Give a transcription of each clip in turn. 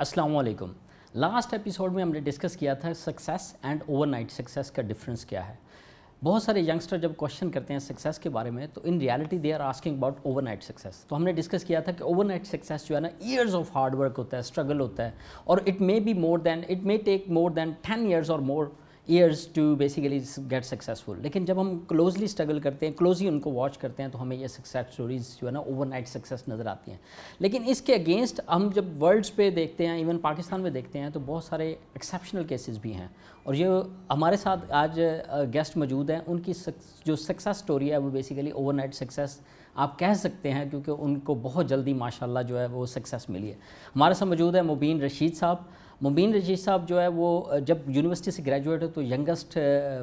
अस्सलाम वालेकुम last episode में हमने डिस्कस किया था सक्सेस एंड ओवरनाइट सक्सेस का डिफरेंस क्या है बहुत सारे यंगस्टर जब क्वेश्चन करते हैं सक्सेस के बारे में तो in reality they are asking about overnight success तो हमने डिस्कस किया था कि ओवरनाइट सक्सेस जो है ना ईयर्स ऑफ हार्ड वर्क होता है स्ट्रगल होता है और it may be more than it may take more than ten years और more years to basically get successful लेकिन जब हम क्लोजली स्ट्रगल करते हैं क्लोजली उनको वॉच करते हैं तो हमें ये सक्सेस स्टोरीज जो है ना ओवरनाइट सक्सेस नज़र आती हैं लेकिन इसके अगेंस्ट हम जब वर्ल्ड्स पे देखते हैं इवन पाकिस्तान में देखते हैं तो बहुत सारे एक्सेप्शनल केसेस भी हैं और ये हमारे साथ आज गेस्ट मौजूद हैं उनकी जो सक्सेस स्टोरी है वो बेसिकली ओवरनाइट सक्सेस आप कह सकते हैं क्योंकि उनको बहुत जल्दी माशाल्लाह जो है वो सक्सेस मिली है हमारे साथ मौजूद है मुबीन रशीद साहब मुबीन रजी साहब जो है वो जब यूनिवर्सिटी से ग्रेजुएट है तो यंगस्ट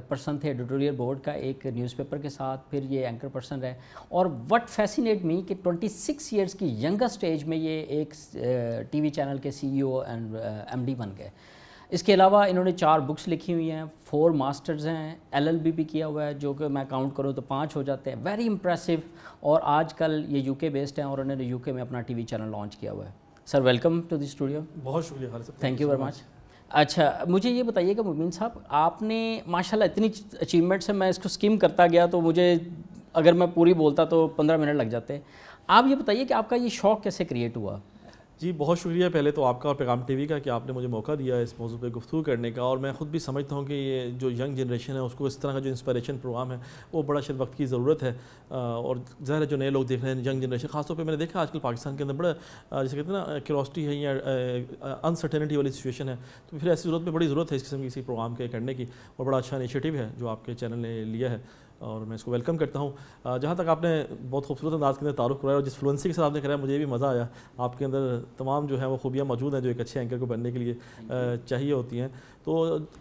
पर्सन थे एडिटोरियल बोर्ड का एक न्यूज़पेपर के साथ फिर ये एंकर पर्सन रहे और वट फैसिनेट मी कि 26 ईयर्स की यंगस्ट एज में ये एक टीवी चैनल के सीईओ एंड एमडी बन गए इसके अलावा इन्होंने चार बुक्स लिखी हुई हैं फोर मास्टर्स हैं एलएलबी भी किया हुआ है जो कि मैं काउंट करूँ तो पाँच हो जाते हैं वेरी इंप्रेसिव और आजकल ये यूके बेस्ड हैं और उन्होंने यूके में अपना टीवी चैनल लॉन्च किया हुआ है sir welcome to the studio बहुत शुक्रिया खालिद साहब थैंक यू वेरी मच अच्छा मुझे ये बताइएगा मुबीन साहब आपने माशाल्लाह इतनी अचीवमेंट्स है मैं इसको स्कीम करता गया तो मुझे अगर मैं पूरी बोलता तो पंद्रह मिनट लग जाते आप ये बताइए कि आपका ये शौक़ कैसे क्रिएट हुआ जी बहुत शुक्रिया पहले तो आपका और पैगाम टीवी का कि आपने मुझे मौका दिया इस मौजू पे गुफ्तु करने का और मैं ख़ुद भी समझता हूँ कि ये जो यंग जनरेशन है उसको इस तरह का जो इंस्पिरेशन प्रोग्राम है वो बड़ा शर वक्त की ज़रूरत है और ज़ाहिर है जो नए लोग देख रहे हैं यंग जनरेशन खासतौर पर मैंने देखा आजकल पाकिस्तान के अंदर बड़ा जैसे कहते हैं ना क्यूरोसिटी है या अनसर्टेनिटी वाली सिचुएशन है तो फिर ऐसी ज़रूरत में बड़ी ज़रूरत है इस किस्म किसी प्रोग्राम के करने की और बड़ा अच्छा इनिशियटिव है जो आपके चैनल ने लिया है और मैं इसको वेलकम करता हूँ जहाँ तक आपने बहुत खूबसूरत अंदाज के अंदर तारुफ कराया और जिस फ्लुएंसी के साथ आपने कराया मुझे भी मज़ा आया आपके अंदर तमाम जो है वो खूबियाँ मौजूद हैं जो एक अच्छे एंकर को बनने के लिए चाहिए होती हैं तो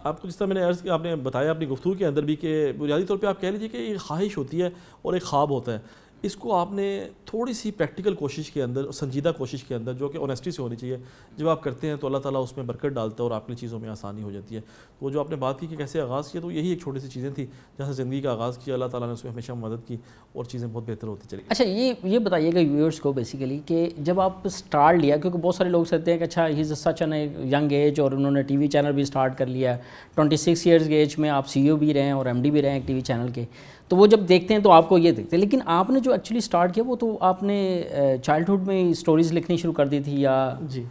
आपको जिस तरह मैंने अर्ज़ किया आपने बताया अपनी गुफ्तू के अंदर भी कि बुनियादी तौर पर आप कह लीजिए कि एक ख्वाहिश होती है और एक ख्वाब होता है इसको आपने थोड़ी सी प्रैक्टिकल कोशिश के अंदर संजीदा कोशिश के अंदर जो कि ऑनेस्टी से होनी चाहिए जब आप करते हैं तो अल्लाह ताला उसमें बरकत डालता है और आपकी चीज़ों में आसानी हो जाती है वो जो आपने बात की कि कैसे आगाज़ किया तो यही एक छोटी सी चीज़ें थी जहाँ से ज़िंदगी का आगाज़ किया अल्लाह ताला ने उसमें हमेशा मदद की और चीज़ें बहुत बेहतर होती चली अच्छा ये ये बताइएगा व्यूअर्स को बेसिकली कि जब आप स्टार्ट लिया क्योंकि बहुत सारे लोग कहते हैं कि अच्छा ही सच एन यंग एज और उन्होंने टी वी चैनल भी स्टार्ट कर लिया है ट्वेंटी सिक्स ईयर्स के एज में आप सी ओ e भी रहे हैं और एम डी भी रहे हैं एक टी वी चैनल के तो वो जब देखते हैं तो आपको ये देखते हैं लेकिन आपने जो एक्चुअली स्टार्ट किया वो तो आपने चाइल्डहुड में स्टोरीज़ लिखनी शुरू कर दी थी या जी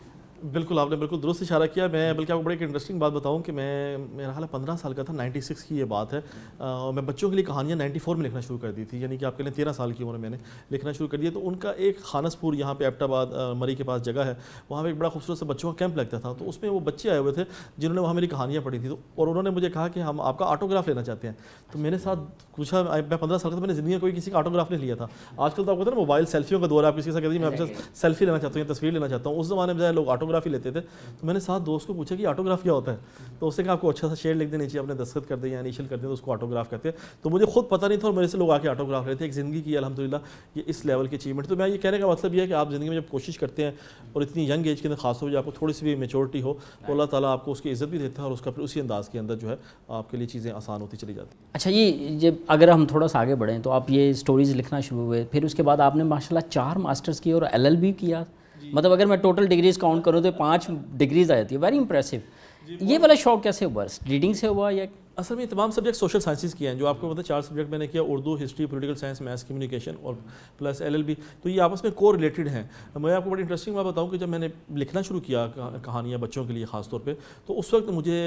बिल्कुल आपने बिल्कुल दुरुस्त इशारा किया मैं बल्कि आपको बड़ी एक इंटरेस्टिंग बात बताऊं कि मैं मेरा हाल पंद्रह साल का था 96 की ये बात है आ, मैं बच्चों के लिए कहानियाँ 94 में लिखना शुरू कर दी थी यानी कि आपके लिए तेरह साल की उम्र मैंने लिखना शुरू कर दिया तो उनका एक खानसपुर यहाँ पे एबटाबाद मरी के पास जगह है वहाँ पर एक बड़ा खूबसूरत सा बच्चों का कैंप लगता था तो उसमें वो बच्चे आए हुए थे जिन्होंने वहाँ मेरी कहानियाँ पढ़ी थी तो, और उन्होंने मुझे कहा कि हम आपका आटोग्राफ लेना चाहते हैं तो मेरे साथ पूछा मैं पंद्रह साल का मैंने जिंदगी कोई किसी का आटोग्राफ नहीं लिया था आजकल तो आपको ना मोबाइल सेल्फियों का दौर है आप किसी के साथ कहते हैं मैं आपसे सेल्फी लेना चाहता हूँ या तस्वीर लेना चाहता हूँ उस जमाने में लोग आटोग्राफ ऑटोग्राफी लेते थे तो मैंने साथ दोस्त को पूछा कि ऑटोग्राफ क्या होता है तो उसने कहा आपको अच्छा सा शेयर लिख देना चाहिए अपने दस्खत कर दे या इनिशियल कर दे तो उसको ऑटोग्राफ करते हैं तो मुझे खुद पता नहीं था और मेरे से लोग आके ऑटोग्राफ लेते एक ज़िंदगी की अलहमदिल्ला ये इस लेवल की अचीवमेंट तो मैं ये कहने का मतलब यह है कि आप ज़िंदगी में जब कोशिश करते हैं और इतनी यंग एज के अंदर खास हो आपको थोड़ी सी भी मेचोरिटी हो तो अल्लाह ताली आपको उसकी इज़्ज़त भी देता है और उसका फिर उसी अंदाज के अंदर जो है आपके लिए चीज़ें आसान होती चली जाती अच्छा ये जब अगर हम थोड़ा सा आगे बढ़ें तो आप ये स्टोरीज़ लिखना शुरू हुए फिर उसके बाद आपने माशाल्लाह चार मास्टर्स किए और एलएलबी किया मतलब अगर मैं टोटल डिग्रीज काउंट करूँ तो पाँच डिग्रीज आ जाती है वेरी इंप्रेसिव ये वाला शौक कैसे हुआ रीडिंग से हुआ या असल में तमाम सब्जेक्ट सोशल साइंसिस किए हैं जो आपको पता है चार सब्जेक्ट मैंने किया Urdu history political science maths communication और प्लस एलएलबी तो ये आपस में को रिलेटेड हैं मैं आपको बड़ी इंटरेस्टिंग बात बताऊँ कि जब मैंने लिखना शुरू किया कहानियाँ बच्चों के लिए खासतौर पर तो उस वक्त मुझे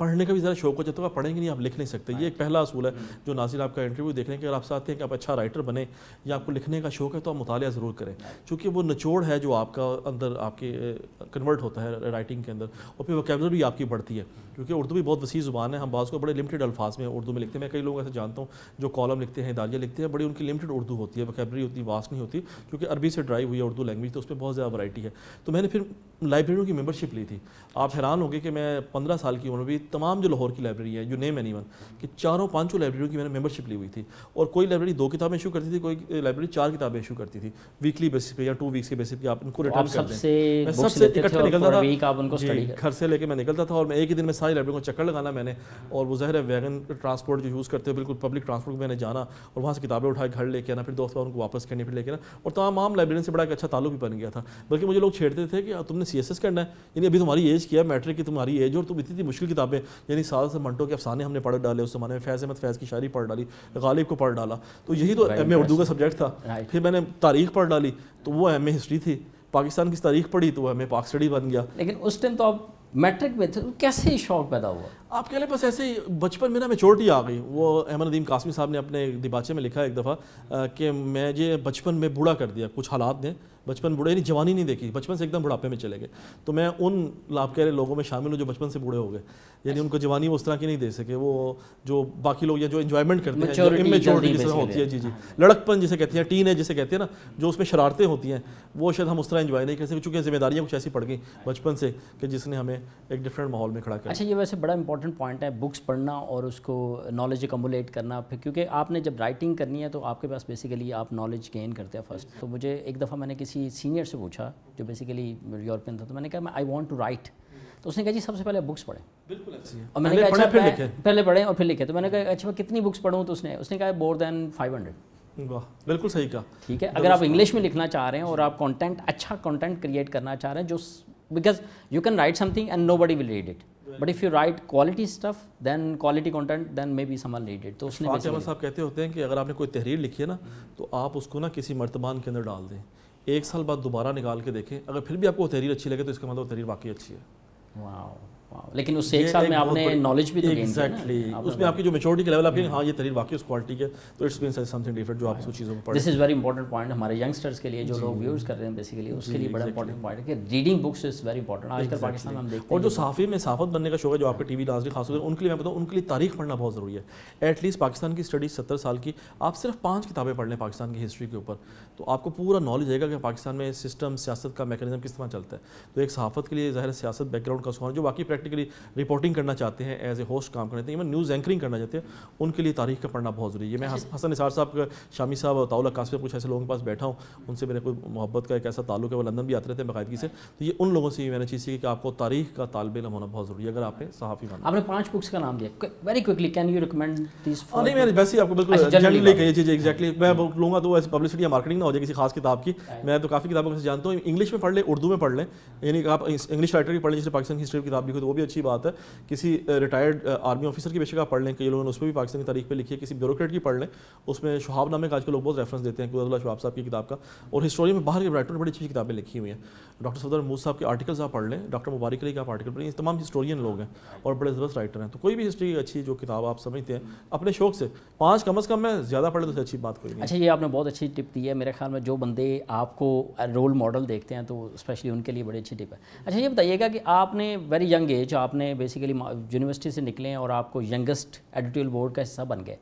पढ़ने का भी ज़्यादा शौक हो जब तक आप पढ़ेंगे नहीं आप लिख नहीं सकते ये एक पहला असूल है hmm. जो नाजिल आपका इंटरव्यू देखने के अगर आप चाहते हैं कि आप अच्छा राइटर बने या आपको लिखने का शौक है तो आप मुताल ज़रूर करें चूँकि वो नचोड़ है जो आपका अंदर आपके कन्वर्ट होता है राइटिंग के अंदर और फिर भी आपकी बढ़ती है hmm. क्योंकि उर्दू भी बहुत वसी ज़ुबान है हम बाज़ को बड़े लिमिटेड अल्फाज में उर्दू में लिखते हैं मैं कई लोग ऐसे जानता हूँ जो कॉलम लिखते हैं दारिया लिखते हैं बड़ी उनकी लिमिटेड उर्दू होती है वैकेबरी उतनी वास्ट नहीं होती क्योंकि अरबी से ड्राइव हुई है उर्दू लैंग्वेज तो उसमें बहुत ज़्यादा वराइटी है तो मैंने फिर लाइब्रेरियों की मेबरशिप ली थी आप हैरान होंगे कि मैं पंद्रह साल की उम्र भी तमाम जो लाहौर की लाइब्रेरी है यू नेम एनी वन कि चारों पाँचों लाइब्रेरियों की मैंने मेबरशिप ली हुई थी और कोई लाइब्रेरी दो किताबें इशू करती थी कोई लाइब्रेरी चार किताबें इशू करती थी वीकली बेसिस पे या टू वीक्स के बेसिस पे आप इनको रिटर्न कर दें सबसे इकट्ठे निकलता था घर से लेकर मैं निकलता था और मैं एक ही दिन में सारी लाइब्रेरी को चक्कर लगाना मैंने और वो ज़ाहिर है वैगन ट्रांसपोर्ट जो यूज़ करते हैं बिल्कुल पब्लिक ट्रांसपोर्ट में मैंने जाना और वहाँ से किताबें उठाए घर लेके आना फिर दोस्त उनको वापस करनी फिर लेके आना और तमाम लाइब्रेरी से बड़ा एक अच्छा तालुक भी बन गया था बल्कि मुझे लोग छेड़ते थे कि तुमने सी एस एस करना है यानी अभी तुम्हारी एज किया मैट्रिक की तुम्हारी एज और तुम इतनी इतनी मुश्किल किताबें यानी साल से मंटो के अफसाने हमने पढ़ डाले उस जमाने में फैज़ अहमद फैज़ की शायरी पढ़ डाली गालिब को पढ़ डाला तो यही तो एम उर्दू का सब्जेक्ट था फिर मैंने तारीख पढ़ डाली तो वो एम हिस्ट्री थी पाकिस्तान की तारीख पढ़ी तो हमें एम पाक स्टडी बन गया लेकिन उस टाइम तो आप मैट्रिक में थे तो कैसे शौक पैदा हुआ आप कह लें बस ऐसे ही बचपन में ना मेचोरिटी आ गई वो अहमद नदीम कासमी साहब ने अपने दिबाचे में लिखा एक दफ़ा कि मैं ये बचपन में बूढ़ा कर दिया कुछ हालात ने बचपन बूढ़े नहीं जवानी नहीं देखी बचपन से एकदम बुढ़ापे में चले गए तो मैं उन लाभ रहे लोगों में शामिल हूँ जो बचपन से बूढ़े हो गए यानी उनको जवानी वो उस तरह की नहीं दे सके वो जो बाकी लोग या जो इन्जॉयमेंट करते हैं जो जिस तरह होती है जी जी लड़कपन जिसे कहते हैं टीन है जिसे कहते हैं ना जो उसमें शरारतें होती हैं वो शायद हम उस तरह इन्जॉय नहीं कर सकते चूँकि जिम्मेदारियाँ कुछ ऐसी पड़ गई बचपन से कि जिसने हमें एक डिफरेंट माहौल में खड़ा किया अच्छा ये वैसे बड़ा इंपॉर्टेंट पॉइंट है बुक्स पढ़ना और उसको नॉलेज एकमुलेट करना फिर क्योंकि आपने जब राइटिंग करनी है तो आपके पास बेसिकली आप नॉलेज गेन करते हैं फर्स्ट तो मुझे एक दफ़ा मैंने किसी किसी सीनियर से पूछा जो बेसिकली यूरोपियन था तो मैंने कहा मैं आई वॉन्ट टू राइट तो उसने कहा जी सबसे पहले बुक्स पढ़ें बिल्कुल और मैंने कहा अच्छा फिर लिखे पहले पढ़ें और फिर लिखे तो मैंने कहा अच्छा मैं कितनी बुक्स पढ़ूँ तो उसने उसने कहा मोर देन फाइव हंड्रेड वाह बिल्कुल सही कहा ठीक है अगर आप इंग्लिश में लिखना चाह रहे हैं और आप कंटेंट अच्छा कंटेंट क्रिएट करना चाह रहे हैं जो because you can write something and nobody will read it but if you write quality stuff then quality content then may be someone read it तो उसने साहब कहते होते हैं कि अगर आपने कोई तहरीर लिखी है ना तो आप उसको ना किसी मर्तबान के अंदर डाल दें एक साल बाद दोबारा निकाल के देखें अगर फिर भी आपको तहरीर अच्छी लगे तो इसका मतलब तहरीर वाकई अच्छी है लेकिन उससे एक साल में आपने नॉलेज भी तो एग्जैक्टली उसमें आपकी जो मेच्योरिटी के लेवल आपकी हाँ ये तरीर वाकई उस क्वालिटी के तो इट्स मीन समथिंग डिफरेंट जो आप उस चीज़ों पर this is very important point हमारे यंगस्टर्स के लिए जो लोग व्यूज कर रहे हैं बेसिकली उसके लिए बड़ा इंपॉर्टेंट पॉइंट है कि reading books is very important आजकल पाकिस्तान में देखते हैं और जो साफ़ी में साफत बनने का शौक है जो आपके टीवी नाजरी खास होकर उनके लिए मैं बताऊँ उनके लिए तारीख पढ़ना बहुत ज़रूरी है एटलीस्ट पाकिस्तान की स्टडी सत्तर साल की आप सिर्फ पाँच किताबें पढ़ लें पाकिस्तान की हिस्ट्री के ऊपर तो आपको पूरा नॉलेज आएगा कि पाकिस्तान में सिस्टम सियासत का मैकेनिज्म किस तरह चलता है तो एक सहाफत के लिए ज़ाहिर सियासत बैकग्राउंड का सुखाना जो बाकी प्रैक्टिकली रिपोर्टिंग करना चाहते हैं एज ए होस्ट काम करना चाहते हैं इवन न्यूज़ एंकरिंग करना चाहते हैं उनके लिए तारीख का पढ़ना बहुत ज़रूरी है मैं अच्छा। हसन निसार साहब का शामी साहब और ताउल कासिफ कुछ ऐसे लोगों के पास बैठा हूँ उनसे मेरे कोई मोहब्बत का एक ऐसा ताल्लुक है वो लंदन भी आते रहते हैं बाकायदगी से तो ये उन लोगों से मैंने चीज़ सीखी कि आपको तारीख का तालब इलम होना बहुत ज़रूरी है अगर आपने सहाफ़ी बनना आपने पाँच बुक्स का नाम दिया very quickly can you recommend नहीं मैंने वैसे आपको बिल्कुल जनरली कही चीज़ एक्जैक्टली मैं बुक लूँगा तो ऐसे पब्लिसिटी या मार्केटिंग ना हो जाए किसी खास किताब की हाँ। मैं तो काफ़ी किताबों में जानता हूँ इंग्लिश में पढ़ लें उर्दू में पढ़ लें यानी आप इंग्लिश राइटर भी पढ़ लें जैसे पाकिस्तान हिस्ट्री की किताब लिखो तो वो भी अच्छी बात है किसी रिटायर्ड आर्मी ऑफिसर की बेशक आप पढ़ लें कई लोगों ने उस पर भी पाकिस्तान की तारीख पर लिखी है किसी ब्यूरोक्रेट की पढ़ लें उसमें शहाब नामे का आजकल लोग बहुत रेफरेंस देते हैं कुदरतुल्ला शहाब साहब की किताब का और हिस्टोरी में बाहर के राइटर ने बड़ी अच्छी किताबें लिखी हुई हैं डॉक्टर सदर मूद साहब के आर्टिकल्स आप पढ़ लें डॉक्टर मुबारक अली के आप आर्टिकल पढ़ें तमाम हिस्टोरियन लोग हैं और बड़े ज़बरस्त राइटर हैं तो कोई भी हिस्ट्री अच्छी जो किताब आप समझते हैं अपने शौक से पाँच कम अज़ कम मैं ज़्यादा पढ़ लें तो अच्छी बात कोई नहीं अच्छा ये आपने बहुत अच्छी टिप दी है मेरे ख्याल में जो बंदे आपको रोल मॉडल देखते हैं तो स्पेशली उनके लिए बड़ी अच्छी टिप है अच्छा ये बताइएगा कि आपने वेरी यंग एज एज आपने बेसिकली यूनिवर्सिटी से निकले और आपको यंगेस्ट एडिटोरियल बोर्ड का हिस्सा बन गए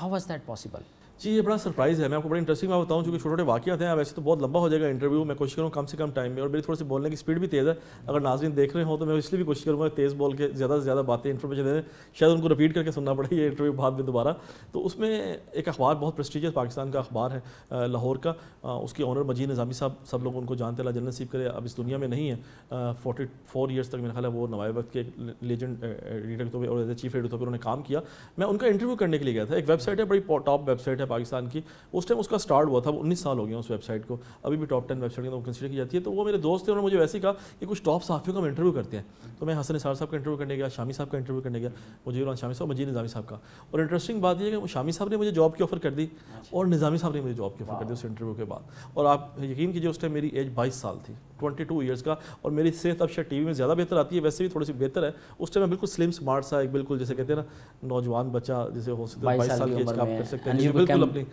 हाउ वॉज दैट पॉसिबल जी ये बड़ा सरप्राइज़ है मैं आपको बड़ा इंटरेस्टिंग मैं बताऊँ चूँकि छोटे छोटे वाक़ात हैं वैसे तो बहुत लंबा हो जाएगा इंटरव्यू मैं कोशिश करूँ कम से कम टाइम में और मेरी थोड़ी सी बोलने की स्पीड भी तेज़ है अगर नाजरन देख रहे हो तो मैं इसलिए भी कोशिश करूँगा तेज़ बोल के ज़्यादा से ज़्यादा बातें इन्फॉर्मेशन दे शायद उनको रिपीट करके सुनना पड़े ये इंटरव्यू बाद में दोबारा तो उसमें एक अखबार बहुत प्रस्टिजियस पाकिस्तान का अखबार है लाहौर का उसके ऑनर मजीद निज़ामी साहब सब लोग उनको जानते ला जन्नसीब करे अब इस दुनिया में नहीं है फोर्टी फोर ईयर्स तक मेरा ख्याल है वो नवाए वक्त के लेजेंड एडिटर के तौर पर और एज ए चीफ एडिटर के उन्होंने काम किया मैं उनका इंटरव्यू करने के लिए गया था एक वेबसाइट है बड़ी टॉप वेबसाइट है पाकिस्तान की उस टाइम उसका स्टार्ट हुआ था उन्नीस साल हो गया उस वेबसाइट को अभी भी टॉप टेन वेबसाइट के अंदर कंसिडर की जाती है तो वो मेरे दोस्त थे उन्होंने मुझे वैसे कहा कि कुछ टॉप साफियों का हम इंटरव्यू करते हैं तो मैं हसन निसार साहब का इंटरव्यू करने गया शामी साहब का इंटरव्यू करने गया मुजीर शामी साहब मजीद निज़ामी साहब का और इंटरेस्टिंग बात यह कि शामी साहब ने मुझे जॉब की ऑफर कर दी और निज़ामी साहब ने मुझे जॉब की ऑफर कर दी उस इंटरव्यू के बाद और आप यकीन कीजिए उस टाइम मेरी एज बाईस साल थी ट्वेंटी टू ईयर्स का और मेरी सेहत अब शायद टी में ज़्यादा बेहतर आती है वैसे भी थोड़ी सी बेहतर है उस टाइम बिल्कुल स्लिम स्मार्ट सा एक बिल्कुल जैसे कहते हैं ना नौजवान बच्चा जैसे हो सकता है बाईस साल की एज का आप कर सकते हैं बिल्कुल अपनी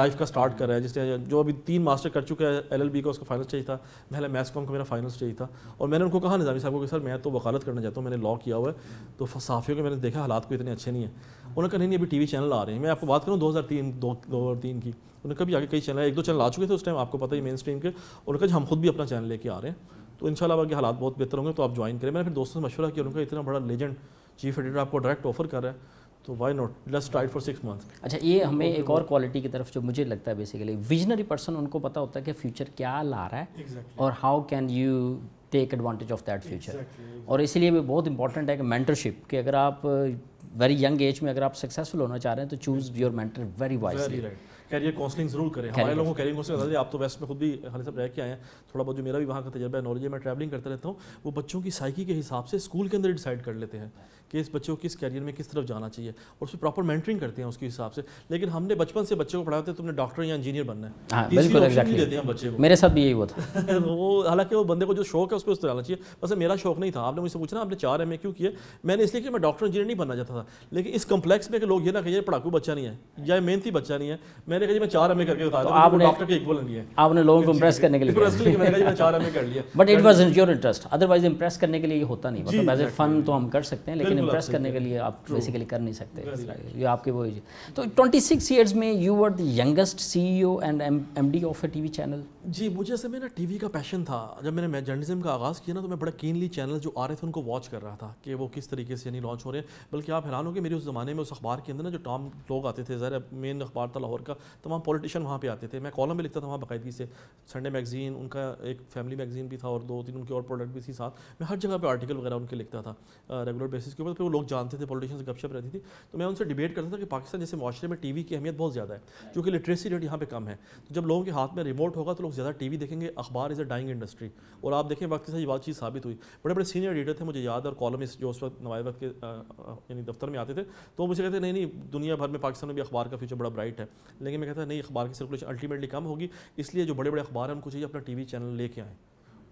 लाइफ का स्टार्ट कर रहा है जिसने जो अभी तीन मास्टर कर चुका है एल का उसका फाइनल स्टेज था पहले मैथ्स कॉम का मेरा फाइनल स्टेज था और मैंने उनको कहा निजामी साहब को कि सर मैं तो वकालत करना चाहता हूँ मैंने लॉ किया हुआ है तो साफियों के मैंने देखा हालात को इतने अच्छे नहीं है उन्होंने कहा नहीं अभी टी चैनल आ रहे हैं मैं आपको बात करूँ दो हज़ार तीन दो दो हज़ार तीन की उन्होंने कभी आगे कई चैनल एक दो चैनल आ चुके थे उस टाइम आपको पता ही मेन स्ट्रीम के कहा हम खुद भी अपना चैनल लेके आ रहे हैं तो इन आगे हालात बहुत बेहतर होंगे तो आप ज्वाइन करें मैंने फिर दोस्तों से मशवरा किया उनका इतना बड़ा लेजेंड चीफ एडिटर आपको डायरेक्ट ऑफर कर रहा है तो why not let's try for six month अच्छा ये हमें तो एक और क्वालिटी की तरफ जो मुझे लगता है बेसिकली विजनरी पर्सन उनको पता होता है कि फ्यूचर क्या ला रहा है exactly. और how can you take advantage of that future और इसलिए भी बहुत इंपॉर्टेंट है कि मेंटरशिप कि अगर आप वेरी यंग एज में अगर आप सक्सेसफुल होना चाह रहे हैं तो choose your mentor very wisely career counselling जरूर करें हमारे लोगों को कैरियर काउंसलिंग बताते आप तो वेस्ट में खुद भी खाली साहब रह के आए हैं थोड़ा बहुत जो मेरा भी वहाँ का तजर्बा है नॉलेज है मैं ट्रैवलिंग करता रहता हूँ वो बच्चों की साइकी के हिसाब से स्कूल के अंदर डिसाइड कर लेते हैं कि इस बच्चे को किस कैरियर में किस तरफ जाना चाहिए और उसमें प्रॉपर मेंटरिंग करते हैं उसके हिसाब से लेकिन हमने बचपन से तो हाँ, बच्चे को पढ़ाते तुमने डॉक्टर या इंजीनियर बनना है बिल्कुल मेरे साथ भी यही हुआ था वो हालांकि वो बंदे को जो शौक है उसको उस तरह आना चाहिए बस मेरा शौक नहीं था आपने मुझसे पूछना आपने चार एम क्यों किया मैंने इसलिए कि मैं डॉक्टर इंजीनियर नहीं बनना चाहता था लेकिन इस कम्प्लेक्स में लोग ये ना कहिए पढ़ाकू बच्चा नहीं है या मेहनती बच्चा नहीं है मैंने कहा मैं चार एम करके तो आपने डॉक्टर के इक्वल आपने लोगों को इंप्रेस करने के लिए चार एम कर लिया but it was interest otherwise impress करने के लिए होता नहीं मतलब एज ए फन तो हम कर सकते हैं लेकिन इम्प्रेस करने के लिए आप बेसिकली कर नहीं सकते ये आपके वो तो ट्वेंटी सिक्स ईयर्स में you were the youngest C and M D of A T channel जी मुझे ऐसे ना टी का पैशन था जब मैंने जर्नलिज्म का आगाज़ किया ना तो मैं बड़ा कीनली चैनल जो आ रहे थे उनको वॉच कर रहा था कि वो किस तरीके से यानी लॉन्च हो रहे हैं बल्कि आप हैरान होंगे मेरे उस ज़माने में उस अखबार के अंदर ना जो टॉम लोग आते थे ज़रा मेन अखबार था लाहौर का तमाम पॉलिटिशन वहाँ पर आते थे मैं कॉलम में लिखता था वहाँ बाकायदगी से संडे मैगजीन उनका एक फैमिली मैगजीन भी था और दो तीन उनके और प्रोडक्ट भी थी साथ मैं हर जगह पर आर्टिकल वगैरह उनके लिखता था रेगुलर बेसिस के ऊपर लेवल पर तो वो लोग जानते थे पॉलिटिशन गपशप रहती थी तो मैं उनसे डिबेट करता था कि पाकिस्तान जैसे माशरे में टीवी की अहमियत बहुत ज़्यादा है क्योंकि लिटरेसी रेट यहाँ पे कम है तो जब लोगों के हाथ में रिमोट होगा तो लोग ज़्यादा टीवी देखेंगे अखबार इज़ अ डाइंग इंडस्ट्री और आप देखें वक्त से ये बात चीज़ साबित हुई बड़े बड़े सीनियर एडिटर थे मुझे याद और कॉलमिस्ट जो उस वक्त नवाए वक्त के यानी दफ्तर में आते थे तो मुझे कहते नहीं नहीं दुनिया भर में पाकिस्तान में भी अखबार का फ्यूचर बड़ा ब्राइट है लेकिन मैं कहता नहीं अखबार की सर्कुलेशन अल्टीमेटली कम होगी इसलिए जो बड़े बड़े अखबार हैं उनको चाहिए अपना टी चैनल लेके आएँ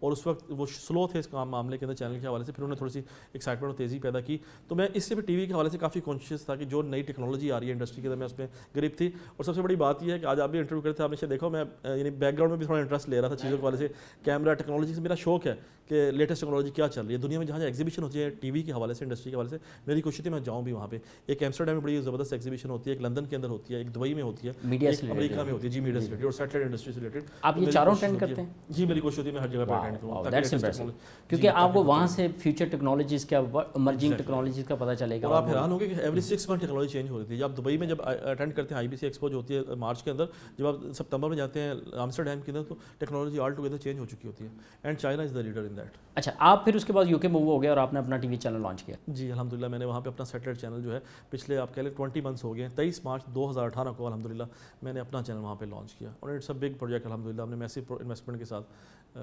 और उस वक्त वो स्लो थे इस काम मामले के अंदर चैनल के हवाले से फिर उन्होंने थोड़ी सी एक्साइटमेंट और तेज़ी पैदा की तो मैं इससे भी टीवी के हवाले से काफ़ी कॉन्शियस था कि जो नई टेक्नोलॉजी आ रही है इंडस्ट्री के अंदर मैं उसमें गरीब थी और सबसे बड़ी बात यह है कि आज आप भी इंटरव्यू करते थे आपने देखो मैं यानी बैकग्राउंड में भी थोड़ा इंटरेस्ट ले रहा था चीज़ों के हवाले से कैमरा टेक्नोलॉजी से मेरा शौक है कि लेटेस्ट टेक्नोलॉजी क्या चल रही है दुनिया में जहाँ एग्जीबिशन होती है टी के हवाले से इंडस्ट्री के हवाले से मेरी कोशिश थी मैं जाऊँ भी वहाँ पे एक एम्स्टर्डम में बड़ी ज़बरदस्त एग्जीबिशन होती है एक लंदन के अंदर होती है एक दुबई में होती है मीडिया में होती है जी मीडिया से रिलेटेड और सैटेलाइट इंडस्ट्री से रिलेटेड आप ये चारों करते हैं जी मेरी कोशिश होती है मैं हर जगह पर एंड तो ग्रोथ क्योंकि आपको वहाँ से फ्यूचर टेक्नोलॉजीज का इमर्जिंग टेक्नोलॉजीज का पता चलेगा आप हैरान होंगे कि every six month technology change हो रही थी आप दुबई में जब अटेंड करते हैं आईबीसी एक्सपो जो होती है मार्च के अंदर जब आप सितंबर में जाते हैं आमस्टरडेम के अंदर तो टेक्नोलॉजी ऑल टुगेदर चेंज हो चुकी होती है and China is the leader in that अच्छा आप फिर उसके बाद यूके मूव हो गया और आपने अपना टीवी चैनल लॉन्च किया जी अलहमदिल्ला मैंने वहाँ पे अपना सेटेलाइट चैनल जो है पिछले आप कह लें ट्वेंटी मंथ्स हो गए तेईस मार्च दो को अलहमदिल्ला मैंने अपना चैनल वहाँ पर लॉन्च किया और इट्स अ बिग प्रोजेक्ट अलहमदिल्ला हमने मैसिव इन्वेस्टमेंट के साथ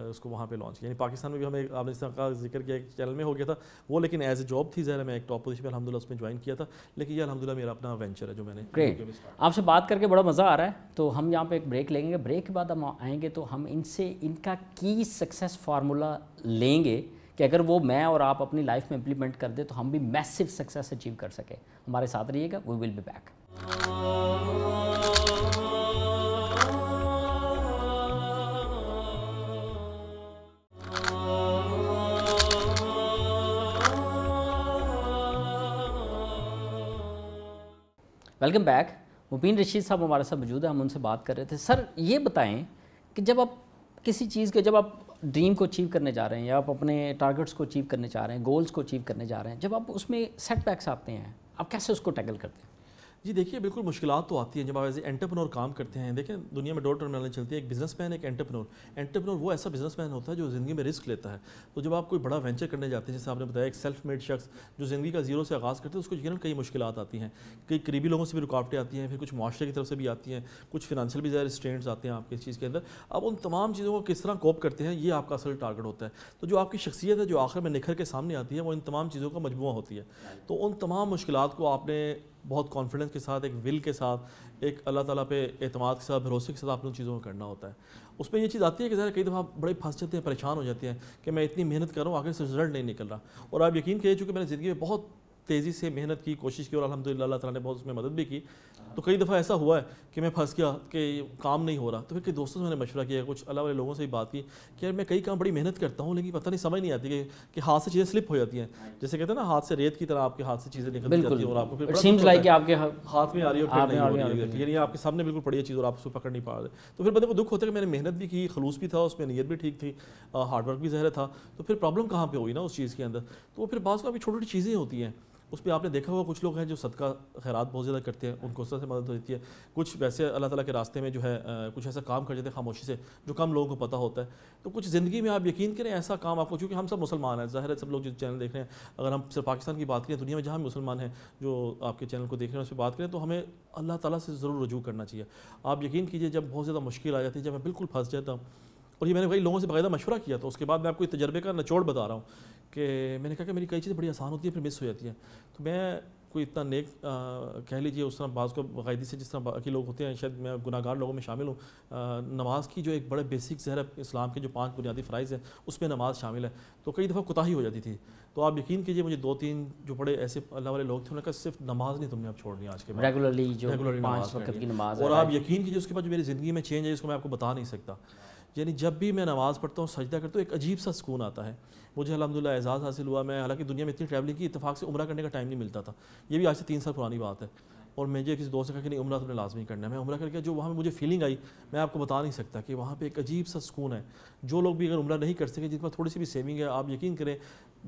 उसको वहाँ पर पे लॉन्च किया यानी पाकिस्तान में भी हमें आपने का जिक्र किया एक चैनल में हो गया था वो लेकिन एज ए जॉब थी ज़रा मैं एक टॉप पोजिशन में उसमें ज्वाइन किया था लेकिन ये अलहमदिल्ला मेरा अपना वेंचर है जो मैंने आपसे बात करके बड़ा मज़ा आ रहा है तो हम यहाँ पर एक ब्रेक लेंगे ब्रेक के बाद हम आएँगे तो हम इनसे इनका की सक्सेस फार्मूला लेंगे कि अगर वो मैं और आप अपनी लाइफ में इम्प्लीमेंट कर दे तो हम भी मैसिव सक्सेस अचीव कर सकें हमारे साथ रहिएगा we will be back welcome back Mubeen Rashid साहब हमारे साथ मौजूद है हम उनसे बात कर रहे थे सर ये बताएं कि जब आप किसी चीज़ के जब आप ड्रीम को अचीव करने जा रहे हैं या आप अपने टारगेट्स को अचीव करने जा रहे हैं गोल्स को अचीव करने जा रहे हैं जब आप उसमें सेटबैक्स आते हैं आप कैसे उसको टैकल करते हैं जी देखिए बिल्कुल मुश्किल तो आती हैं जब आप एज एंटरप्रनोर काम करते हैं देखें दुनिया में डोर टर्मिनल चलती है एक बिजनेस मैन एक एंटरप्रनोर एंटरप्रनोर वो ऐसा बिजनेस मैन होता है जो ज़िंदगी में रिस्क लेता है तो जब आप कोई बड़ा वेंचर करने जाते हैं जैसे आपने बताया एक सेल्फ मेड शख्स जो ज़िंदगी का जीरो से आगाज़ करते हैं उसको यकीन कई मुश्किल आती हैं कई करीबी लोगों से भी रुकावटें आती हैं फिर कुछ माशरे की तरफ से भी आती हैं कुछ फिनंशियल भी ज़्यादा स्ट्रेंट्स आते हैं आपके इस चीज़ के अंदर अब उन तमाम चीज़ों को किस तरह कोप करते हैं ये आपका असल टारगेट होता है तो जो आपकी शख्सियत है जो आखिर में निखर के सामने आती है वो इन तमाम चीज़ों का मजमू होती है तो उन तमाम मुश्किल को आपने बहुत कॉन्फिडेंस के साथ एक विल के साथ एक अल्लाह ताला पे अतमाद के साथ भरोसे के साथ आपने उन चीज़ों को करना होता है उसमें ये चीज़ आती है कि ज़रा कई दफ़ा बड़े फंस जाते हैं परेशान हो जाते हैं कि मैं इतनी मेहनत कर रहा हूँ आखिर से रिजल्ट नहीं निकल रहा और आप यकीन करिए चूँकि मैंने ज़िंदगी में बहुत तेज़ी से मेहनत की कोशिश की और अलहमदिल्ला अल्लाह ताला ने बहुत उसमें मदद भी की तो कई दफ़ा ऐसा हुआ है कि मैं फंस गया कि काम नहीं हो रहा तो फिर कई दोस्तों से मैंने मशवरा किया कुछ अलग अलग लोगों से ही बात की कि यार मैं कई काम बड़ी मेहनत करता हूँ लेकिन पता नहीं समझ नहीं आती कि, कि हाथ से चीज़ें स्लिप हो जाती हैं जैसे कहते हैं ना हाथ से रेत की तरह आपके हाथ से चीज़ें निकल जाती हैं और आपको आपके हाथ में आ रही है यानी आपके सामने बिल्कुल पड़ी है चीज़ और आप उसको पकड़ नहीं पा रहे तो फिर बंदे को दुख होता है कि मैंने मेहनत भी की खलूस भी था उसमें नीयत भी ठीक थी हार्डवर्क भी जहर था तो फिर प्रॉब्लम कहाँ पर हुई ना उस चीज़ के अंदर तो फिर बाद छोटी छोटी चीज़ें होती हैं उस पर आपने देखा हुआ कुछ लोग हैं जो सदका खैरत बहुत ज़्यादा करते हैं उनको उससे मदद होती है कुछ वैसे अल्लाह ताला के रास्ते में जो है कुछ ऐसा काम कर देते हैं खामोशी से जो कम लोगों को पता होता है तो कुछ ज़िंदगी में आप यकीन करें ऐसा काम आपको क्योंकि हम सब मुसलमान हैं ज़ाहिर है सब लोग जो चैनल देख रहे हैं अगर हम सिर्फ पाकिस्तान की बात करें दुनिया में जहाँ मुसलमान हैं जो आपके चैनल को देख रहे हैं उस पर बात करें तो हमें अल्लाह ताली से ज़रूर रजू करना चाहिए आप यकीन कीजिए जब बहुत ज़्यादा मुश्किल आ जाती है जब मैं बिल्कुल फंस जाता हूँ और ये मैंने कई लोगों से बायदा मशवरा किया था उसके बाद मैं आपको इस तजर्बे का नचोड़ बता रहा हूँ कि मैंने कहा कि मेरी कई चीज़ें बड़ी आसान होती है फिर मिस हो जाती हैं तो मैं कोई इतना नेक आ, कह लीजिए उस तरह बाज़ को बायदी से जिस तरह बाकी लोग होते हैं शायद मैं गुनागार लोगों में शामिल हूँ नमाज़ की जो एक बड़े बेसिक जहर इस्लाम के जो पांच बुनियादी फ़राइज़ हैं उसमें नमाज़ शामिल है तो कई दफ़ा ही हो जाती थी तो आप यकीन कीजिए मुझे दो तीन जो बड़े ऐसे अल्लाह वाले लोग थे उन्होंने कहा सिर्फ नमाज नहीं तुमने अब छोड़नी आज के रेगुलरली जो रेगुलरली नमाज और आप यकीन कीजिए उसके बाद जो मेरी ज़िंदगी में चेंज है इसको मैं आपको बता नहीं सकता यानी जब भी मैं नमाज़ पढ़ता हूँ सजदा करता हूँ एक अजीब सा सुकून आता है मुझे अलहमदिल्ला एजाज़ हासिल हुआ मैं हालांकि दुनिया में इतनी ट्रैवलिंग की इतफाक़ से उम्र करने का टाइम नहीं मिलता था ये भी आज से तीन साल पुरानी बात है और मुझे किसी दोस्त का कहा कि नहीं उम्र तुमने लाजमी करना है मैं उम्र करके जो वहाँ पर मुझे फीलिंग आई मैं आपको बता नहीं सकता कि वहाँ पर एक अजीब सा सुकून है जो लोग भी अगर उम्र नहीं कर सके जिनके पास थोड़ी सी भी सेविंग है आप यकीन करें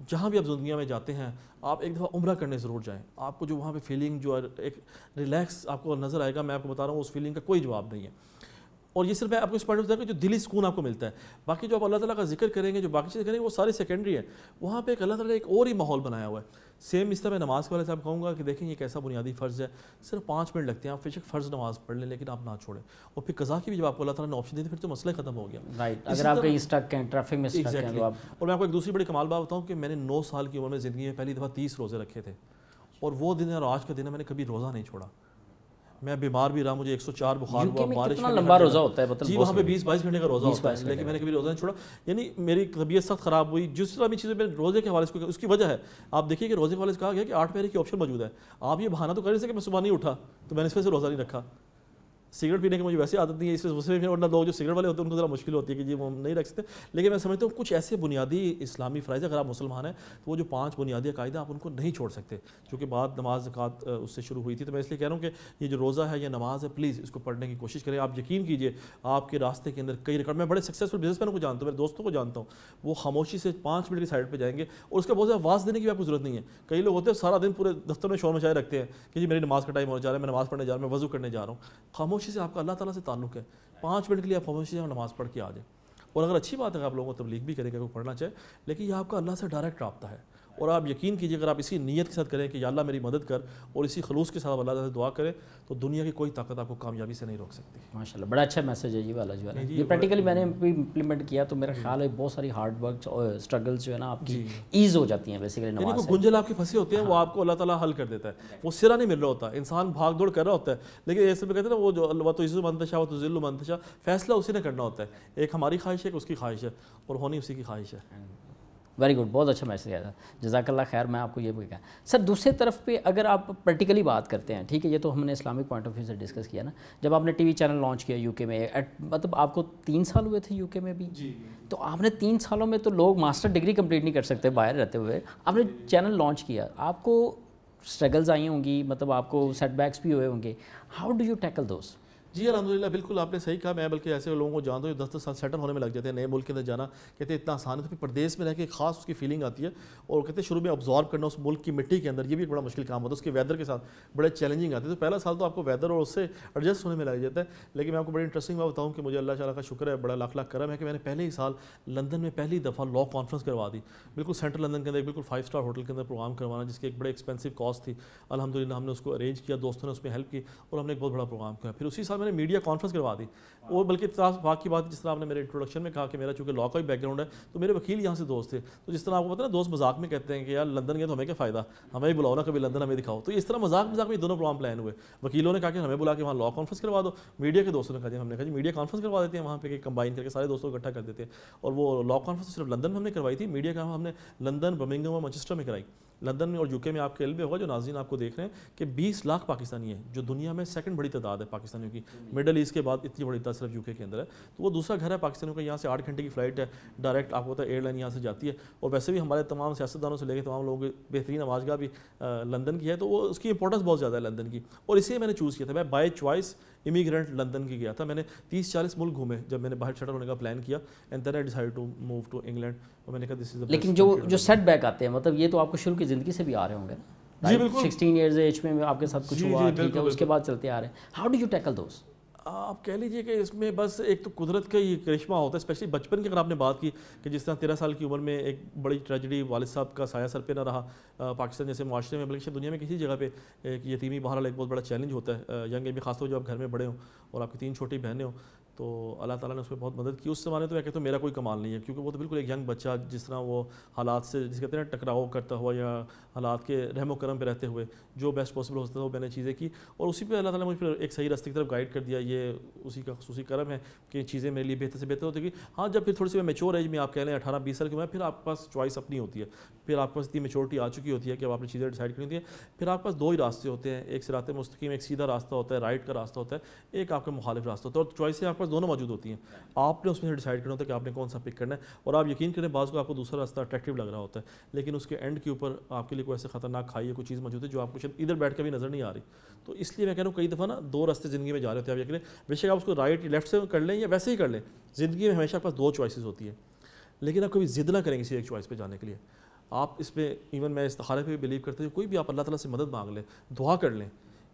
जहाँ भी आप जिंदगी में जाते हैं आप एक दफ़ा उम्र करने ज़रूर जाएँ आपको जो वहाँ पर फीलिंग जो एक रिलैक्स आपको नज़र आएगा मैं आपको बता रहा हूँ उस फीलिंग का कोई जवाब नहीं है और ये सिर्फ मैं आपको इस पॉइंट ऑफ जो दिली सुकून आपको मिलता है बाकी जो आप अल्लाह ताला का जिक्र करेंगे जो बाकी चीज़ें करेंगे वो सारी सेकेंडरी है वहाँ पे एक अल्लाह ताला एक और ही माहौल बनाया हुआ है सेम इस तरह मैं नमाज़ के वाले साहब कहूँगा कि देखें ये कैसा बुनियादी फ़र्ज़ है सिर्फ पाँच मिनट लगते हैं आप बेशक फ़र्ज़ नमाज़ पढ़ लें लेकिन आप ना छोड़ें और फिर कज़ा की भी जब आपको अल्लाह ताला ने ऑप्शन दी तो फिर तो मसला खत्म हो गया राइट अगर आप ट्रैफिक में तो और मैं आपको एक दूसरी बड़ी कमाल बात बताऊँ कि मैंने नौ साल की उम्र में ज़िंदगी में पहली दफ़ा तीस रोज़े रखे थे और वो दिन और आज का दिन मैंने कभी रोज़ा नहीं छोड़ा मैं बीमार भी रहा मुझे 104 बुखार हुआ बारिश में लंबा रोजा होता है मतलब जी वहाँ पे 20 22 घंटे का रोजा होता है लेकिन मैंने कभी रोजा नहीं छोड़ा यानी मेरी तबीयत सख्त खराब हुई जिस तरह भी चीज़ें मैंने रोजे के हवाले से उसकी वजह है आप देखिए कि रोजे के हवाले से कहा गया कि आठ पहले की ऑप्शन मौजूद है आप ये बहाना तो कर नहीं सके मैं सुबह नहीं उठा तो मैंने इस वजह से रोजा नहीं रखा सिगरेट पीने की मुझे वैसे आदत नहीं है इसलिए उसमें भी वरना लोग जो सिगरेट वाले होते हैं उनको ज़रा मुश्किल होती है कि जी वो नहीं रख सकते लेकिन मैं समझता हूँ कुछ ऐसे बुनियादी इस्लामी फ़र्ज़ अगर आप मुसलमान हैं तो वो जो पाँच बुनियादी अकायदा आप उनको नहीं छोड़ सकते चूँकि बाद नमाज जक़ात उससे शुरू हुई थी तो मैं इसलिए कह रहा हूँ कि ये जो रोज़ा है या नमाज है प्लीज़ इसको पढ़ने की कोशिश करें आप यकीन कीजिए आपके रास्ते के अंदर कई रिकॉर्ड मैं बड़े सक्सेसफुल बिजनेसमैन को जानता हूँ मेरे दोस्तों को जानता हूँ वो खामोशी से पाँच मिनट की साइड पर जाएंगे और उसका बहुत ज़्यादा आवाज़ देने की आपको ज़रूरत नहीं है कई लोग होते हैं सारा दिन पूरे दफ्तर में शोर मचाए रखते हैं कि जी मेरी नमाज़ का टाइम होने जा रहा है मैं नमाज़ पढ़ने जा रहा हूँ मैं वजू करने जा रहा हूँ खामोशी अच्छे से आपका अल्लाह ताला से ताल्लुक है पाँच मिनट के लिए आप खामोशी से नमाज़ पढ़ के आ जाए और अगर अच्छी बात है आप लोगों को तबलीग भी करेगा कोई पढ़ना चाहिए लेकिन यह आपका अल्लाह से डायरेक्ट रबता है और आप यकीन कीजिए अगर आप इसी नीयत के साथ करें कि अल्लाह मेरी मदद कर और इसी खलूस के साथ अल्लाह से दुआ करें तो दुनिया की कोई ताकत आपको कामयाबी से नहीं रोक सकती माशा बड़ा अच्छा मैसेज है ये वाला जो है ये प्रैक्टिकली अच्छा। मैंने भी इम्प्लीमेंट किया तो मेरा ख्याल है बहुत सारी हार्ड वर्क और स्ट्रगल्स जो है ना आपकी ईज हो जाती हैं बेसिकली गुंजल आपके फंसे होते हैं वो हाँ। आपको अल्लाह तला हल कर देता है वो सिरा नहीं मिल रहा होता इंसान भाग दौड़ कर रहा होता है लेकिन ऐसे में कहते ना वो जो तो इज़ु मंतशा तो जिल्लु मंतशा फैसला उसी ने करना होता है एक हमारी ख्वाहिश है एक उसकी ख्वाहिश है और होनी उसी की ख्वाहिश है हाँ। वेरी गुड बहुत अच्छा मैसेज आया था जजाकल्ला खैर मैं आपको ये भी कहा सर दूसरी तरफ पे अगर आप प्रैक्टिकली बात करते हैं ठीक है ये तो हमने इस्लामिक पॉइंट ऑफ व्यू से डिस्कस किया ना जब आपने टीवी चैनल लॉन्च किया यूके में एट मतलब आपको तीन साल हुए थे यूके में भी जी तो आपने तीन सालों में तो लोग मास्टर डिग्री कम्प्लीट नहीं कर सकते बाहर रहते हुए आपने चैनल लॉन्च किया आपको स्ट्रगल्स आई होंगी मतलब आपको सेटबैक्स भी हुए होंगे हाउ डू यू टैकल दोस्त जी अलहमदिल्ला बिल्कुल आपने सही कहा मैं बल्कि ऐसे लोगों को जानता हूँ दस दस साल सेटल होने में लग जाते हैं नए मुल्क के अंदर जाना कहते हैं इतना आसान है तो प्रदेश में रह के खास उसकी फीलिंग आती है और कहते हैं शुरू में ऑब्जॉर्व करना उस मुल्क की मिट्टी के अंदर ये भी बड़ा मुश्किल काम होता है उसके वैदर के साथ बड़े चैलेंजिंग आते हैं तो पहला साल तो आपको वैदर और उससे एडजस्ट होने में लग जाता है लेकिन मैं आपको बड़ी इंटरेस्टिंग बात बताऊँ कि मुझे अल्लाह तला का शुक्र है बड़ा लाख लाख करम है कि मैंने पहले ही साल लंदन में पहली दफ़ा लॉ कॉन्फ्रेंस करवा दी बिल्कुल सेंट्रल लंदन के अंदर बिल्कुल फाइव स्टार होटल के अंदर प्रोग्राम करवाना जिसकी एक बड़े एक्सपेंसिव कॉस्ट थी अलहमदिल्ला हमने उसको अरेंज किया दोस्तों ने उसमें हेल्प की और हमने एक बहुत बड़ा प्रोग्राम किया फिर उसी साल मैंने मीडिया कॉन्फ्रेंस करवा दी और बल्कि वाक की बात जिस तरह आपने मेरे इंट्रोडक्शन में कहा कि मेरा चूंकि लॉ का भी बैकग्राउंड है तो मेरे वकील यहाँ से दोस्त थे तो जिस तरह आपको पता ना दोस्त मजाक में कहते हैं कि यार लंदन गए तो हमें क्या फ़ायदा हमें भी बुलाओ ना कभी लंदन हमें दिखाओ तो इस तरह मजाक मजाक में दोनों प्लान प्लान हुए वकीलों ने कहा कि हमें बुला के वहाँ लॉ कॉन्फ्रेंस करवा दो मीडिया के दोस्तों ने कहा हमने कहा मीडिया कॉन्फ्रेंस करवा देते हैं वहाँ पर कंबाइन करके सारे दोस्तों इकट्ठा कर देते हैं और वो लॉ कॉन्फ्रेंस तो सिर्फ लंदन में हमने करवाई थी मीडिया का हमने लंदन बर्मिंगम और मचेस्टर में कराई लंदन में और यूके में आपके इल्म होगा जो नाजीन आपको देख रहे हैं कि 20 लाख पाकिस्तानी है जो दुनिया में सेकंड बड़ी तादाद है पाकिस्तानियों की मिडल ईस्ट के बाद इतनी बड़ी तादाद सिर्फ यूके के अंदर है तो वो दूसरा घर है पाकिस्तानियों का यहाँ से आठ घंटे की फ्लाइट है डायरेक्ट आपको पता है एयरलाइन यहाँ से जाती है और वैसे भी हमारे तमाम सियासतदानों से लेकर तमाम लोगों की बेहतरीन आवाजगा भी लंदन की है तो वो उसकी इंपॉर्टेंस बहुत ज़्यादा है लंदन की और इसलिए मैंने चूज़ किया था मैं बाई चॉइस इमिग्रेंट लंदन की गया था मैंने 30-40 मुल्क घूमे जब मैंने बाहर शटल होने का प्लान किया and then I decide to move to England और मैंने कहा दिस इज लेकिन जो जो सेटबैक आते हैं मतलब ये तो आपको शुरू की ज़िंदगी से भी आ रहे होंगे ना जी बिल्कुल सिक्सटीन ईयर्स एज में आपके साथ कुछ हुआ ठीक है उसके बाद चलते आ रहे हैं हाउ डू यू टैकल दोस्त आप कह लीजिए कि इसमें बस एक तो कुदरत का ये करिश्मा होता है स्पेशली बचपन की अगर आपने बात की कि जिस तरह तेरह साल की उम्र में एक बड़ी ट्रेजडी वालद साहब का साया सर पे ना रहा पाकिस्तान जैसे माशरे में बल्कि दुनिया में किसी जगह पे एक यतीमी बहरहाल एक बहुत बड़ा चैलेंज होता है यंग एज में खासतौर जब आप घर में बड़े हों और आपकी तीन छोटी बहनें हों तो अल्लाह ताला ने उस पर बहुत मदद की उस ज़माने तो मैं कहता तो मेरा कोई कमाल नहीं है क्योंकि वो तो बिल्कुल एक यंग बच्चा जिस तरह वो हालात से जिस कहते हैं ना टकराव करता हुआ या हालात के रहमो करम पे रहते हुए जो बेस्ट पॉसिबल होता था वो मैंने चीज़ें की और उसी पर अल्लाह ताला मुझे एक सही रास्ते की तरफ गाइड कर दिया ये उसी का खसूसी करम है कि चीज़ें मेरे लिए बेहतर से बेहतर होती है हाँ जब फिर थोड़ी सी मेचोर एज में आप कह लें अठारह बीस साल की मैं फिर आपके पास चॉइस अपनी होती है फिर आपके पास इतनी मेचोरिटी आ चुकी होती है कि अब आपने चीज़ें डिसाइड करनी होती है फिर आपके पास दो ही रास्ते होते हैं एक सिरात मुस्तकीम एक सीधा रास्ता होता है राइट का रास्ता होता है एक आपका मुखालिफ रास्ता होता है और चॉइसें आपके पास दोनों मौजूद होती हैं आपने उसमें से डिसाइड करना होता है कि आपने कौन सा पिक करना है और आप यकीन करें बाज़ को आपको दूसरा रास्ता अट्रैक्टिव लग रहा होता है लेकिन उसके एंड के ऊपर आपके लिए कोई ऐसे खतरनाक खाई है कोई चीज़ मौजूद है जो आपको शायद इधर बैठ कर भी नज़र नहीं आ रही तो इसलिए मैं कह रहा हूँ कई दफ़ा ना दो रास्ते ज़िंदगी में जा रहे होते हैं आप यकीन बेशक आप उसको राइट लेफ्ट से कर लें या वैसे ही कर लें ज़िंदगी में हमेशा आपके पास दो चॉइसिस होती है लेकिन आप कभी ज़िद ना करेंगे किसी एक चॉइस पर जाने के लिए आप इस पर इवन मैं इस्तारे पर भी बिलीव करते हैं कोई भी आप अल्लाह ताला से मदद मांग लें दुआ कर लें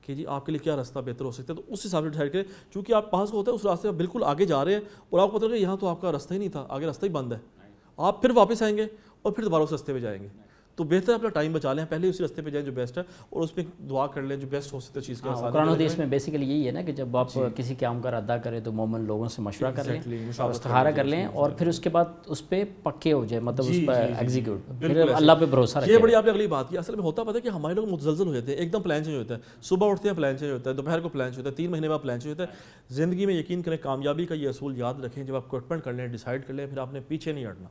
कि जी आपके लिए क्या रास्ता बेहतर हो सकता है तो उस हिसाब से डिसाइड करें क्योंकि आप पास को होता है उस रास्ते आप बिल्कुल आगे जा रहे हैं और आपको पता लगे यहाँ तो आपका रास्ता ही नहीं था आगे रास्ता ही बंद है आप फिर वापस आएंगे और फिर दोबारा उस रास्ते पर जाएंगे तो बेहतर अपना टाइम बचा लें पहले उसी रास्ते पे जाएं जो बेस्ट है और उस पर दुआ कर लें जो बेस्ट हो सकता है चीज़ के हाँ, कुरान देश में बेसिकली यही है ना कि जब आप किसी काम का अदा करें तो मोमन लोगों से मशवरा कर लें कर लें और फिर उसके बाद उस पर पक्के हो जाए मतलब उस पर एग्जीक्यूट अल्लाह पर भरोसा ये बड़ी आपने अगली बात की असल में होता पता है कि हमारे लोग मुतजल हो जाते हैं एकदम प्लान चेंज होता है सुबह उठते हैं प्लान चेंज होता है दोपहर को प्लान चेंज होता है तीन महीने बाद प्लान चेंज होता है ज़िंदगी में यकीन करें कामयाबी का ये असूल याद रखें जब आप कटमेंट कर लें डिसाइड कर लें फिर आपने पीछे नहीं हटना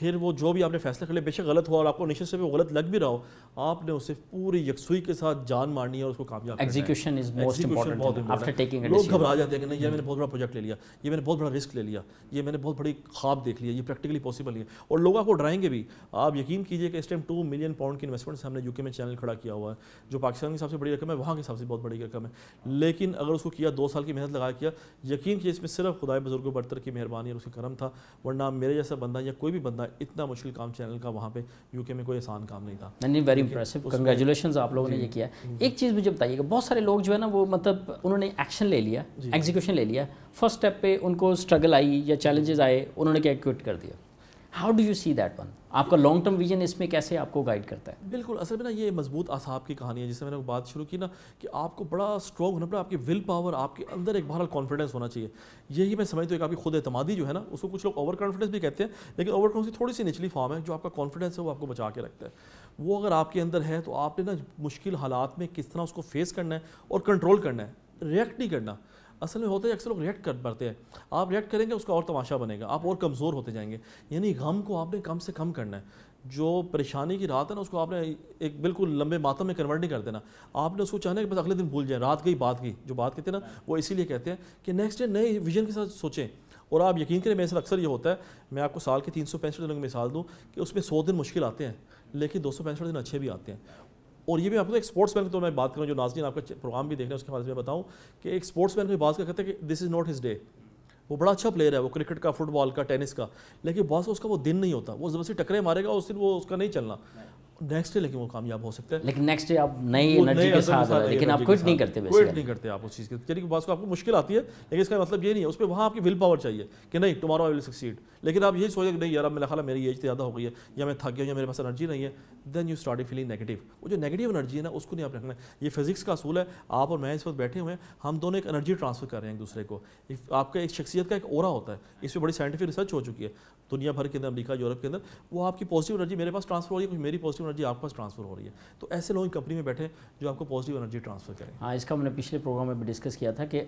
फिर वो जो भी आपने फैसला कर लिया बेशक गलत हुआ और आपको निश्चित से वो गलत लग भी रहा हो आपने उसे पूरी यकसुई के साथ जान मारनी है और उसको कामयाब execution is most important after taking लोग घबरा जाते हैं कि नहीं ये मैंने बहुत बड़ा प्रोजेक्ट ले लिया ये मैंने बहुत बड़ा रिस्क ले लिया ये मैंने बहुत बड़ी खाब देख लिया ये प्रैक्टिकली पॉसिबल नहीं है और लोग आपको डराएंगे भी आप यकीन कीजिए कि इस टाइम टू मिलियन पाउंड की इन्वेस्टमेंट से हमने यूके में चैनल खड़ा किया हुआ है जो पाकिस्तान की सबसे बड़ी रकम है वहाँ के सबसे बहुत बड़ी रकम है लेकिन अगर उसको किया दो साल की मेहनत लगा किया यकीन किया इसमें सिर्फ खुदाए बुजुर्गों बरतर की मेहरबानी और उसकी करम था वरना मेरे जैसा बंदा या कोई भी बंदा इतना मुश्किल काम चैनल का वहाँ पे यूके में कोई आसान काम नहीं था नहीं नहीं वेरी इंप्रेसिव कंग्रेचुलेशन आप लोगों ने ये किया एक चीज़ मुझे बताइएगा बहुत सारे लोग जो है ना वो मतलब उन्होंने एक्शन ले लिया एग्जीक्यूशन ले लिया फर्स्ट स्टेप पे उनको स्ट्रगल आई या चैलेंजेस आए उन्होंने क्या क्विट कर दिया how do you see that one आपका लॉन्ग टर्म विजन इसमें कैसे आपको गाइड करता है बिल्कुल असल में ना ये मजबूत असाब की कहानी है जिससे मैंने बात शुरू की ना कि आपको बड़ा स्ट्रॉग होना पड़ा आपकी विल पावर आपके अंदर एक बहरहाल कॉन्फिडेंस होना चाहिए यही मैं समझता हूँ आपकी खुद एतमादी जो है ना उसको कुछ लोग ओवर कॉन्फिडेंस भी कहते हैं लेकिन ओवर कॉन्फिडेंस थोड़ी सी निचली फॉर्म है जो आपका कॉन्फिडेंस है वो आपको बचा के रखता है वो अगर आपके अंदर है तो आपने ना मुश्किल हालात में किस तरह उसको फेस करना है और कंट्रोल करना है रिएक्ट नहीं करना असल में होते हैं अक्सर लोग रिएक्ट कर पड़ते हैं आप रिएक्ट करेंगे उसका और तमाशा बनेगा आप और कमज़ोर होते जाएंगे यानी गम को आपने कम से कम करना है जो परेशानी की रात है ना उसको आपने एक बिल्कुल लंबे मातम में कन्वर्ट नहीं कर देना आपने उसको चाहना कि बस अगले दिन भूल जाए रात गई बात गई जो बात कहते हैं ना वो इसीलिए कहते हैं कि नेक्स्ट डे नए विजन के साथ सोचें और आप यकीन करें मेरे साथ अक्सर ये होता है मैं आपको साल के तीन सौ पैंसठ दिनों की मिसाल दूँ कि उसमें सौ दिन मुश्किल आते हैं लेकिन दो सौ पैंसठ दिन अच्छे भी आते हैं और ये भी आपको एक स्पोर्ट्स मैन की तो मैं बात करूँ जो नाजीन आपका प्रोग्राम भी देख रहे हैं उसके बारे में बताऊँ कि एक स्पोर्ट्स मैन की बात करते हैं कि this is not his day वो बड़ा अच्छा प्लेयर है वो क्रिकेट का फुटबॉल का टेनिस का लेकिन बॉस उसका वो दिन नहीं होता वो जबरदस्ती टकरे मारेगा उस दिन वो उसका नहीं चलना नेक्स्ट डे लेकिन वो कामयाब हो सकता है लेकिन नेक्स्ट डे आप नई एनर्जी के साथ लेकिन आप क्विट नहीं करते क्विट नहीं करते आप उस चीज़ के यानी कि बात को आपको मुश्किल आती है लेकिन इसका मतलब ये नहीं है उसमें वहाँ आपकी विल पावर चाहिए कि नहीं टुमारो आई विल सक्सीड लेकिन आप यही सोचे नहीं यार मेरा ख्याल मेरी एज ज़्यादा हो गई है या मैं थक गया या मेरे पास एनर्जी नहीं है then you start feeling negative वो जो नेगेटिव एनर्जी है ना उसको नहीं आप रखना ये फिजिक्स का असूल है आप और मैं इस वक्त बैठे हुए हैं हम दोनों एक एनर्जी ट्रांसफर कर रहे हैं एक दूसरे को आपका एक शख्सियत का एक ओरा होता है इस पर बड़ी साइंटिफिक रिसर्च हो चुकी है दुनिया भर के अंदर अमरीका यूरोप के अंदर वो आपकी पॉजिटिव एनर्जी मेरे पास ट्रांसफर हो रही है कुछ मेरी पॉजिटिव एनर्जी आपके पास ट्रांसफर हो रही है तो ऐसे लोग कंपनी में बैठे जो आपको पॉजिटिव एनर्जी ट्रांसफर करें हाँ इसका मैंने पिछले प्रोग्राम में भी डिस्कस किया था कि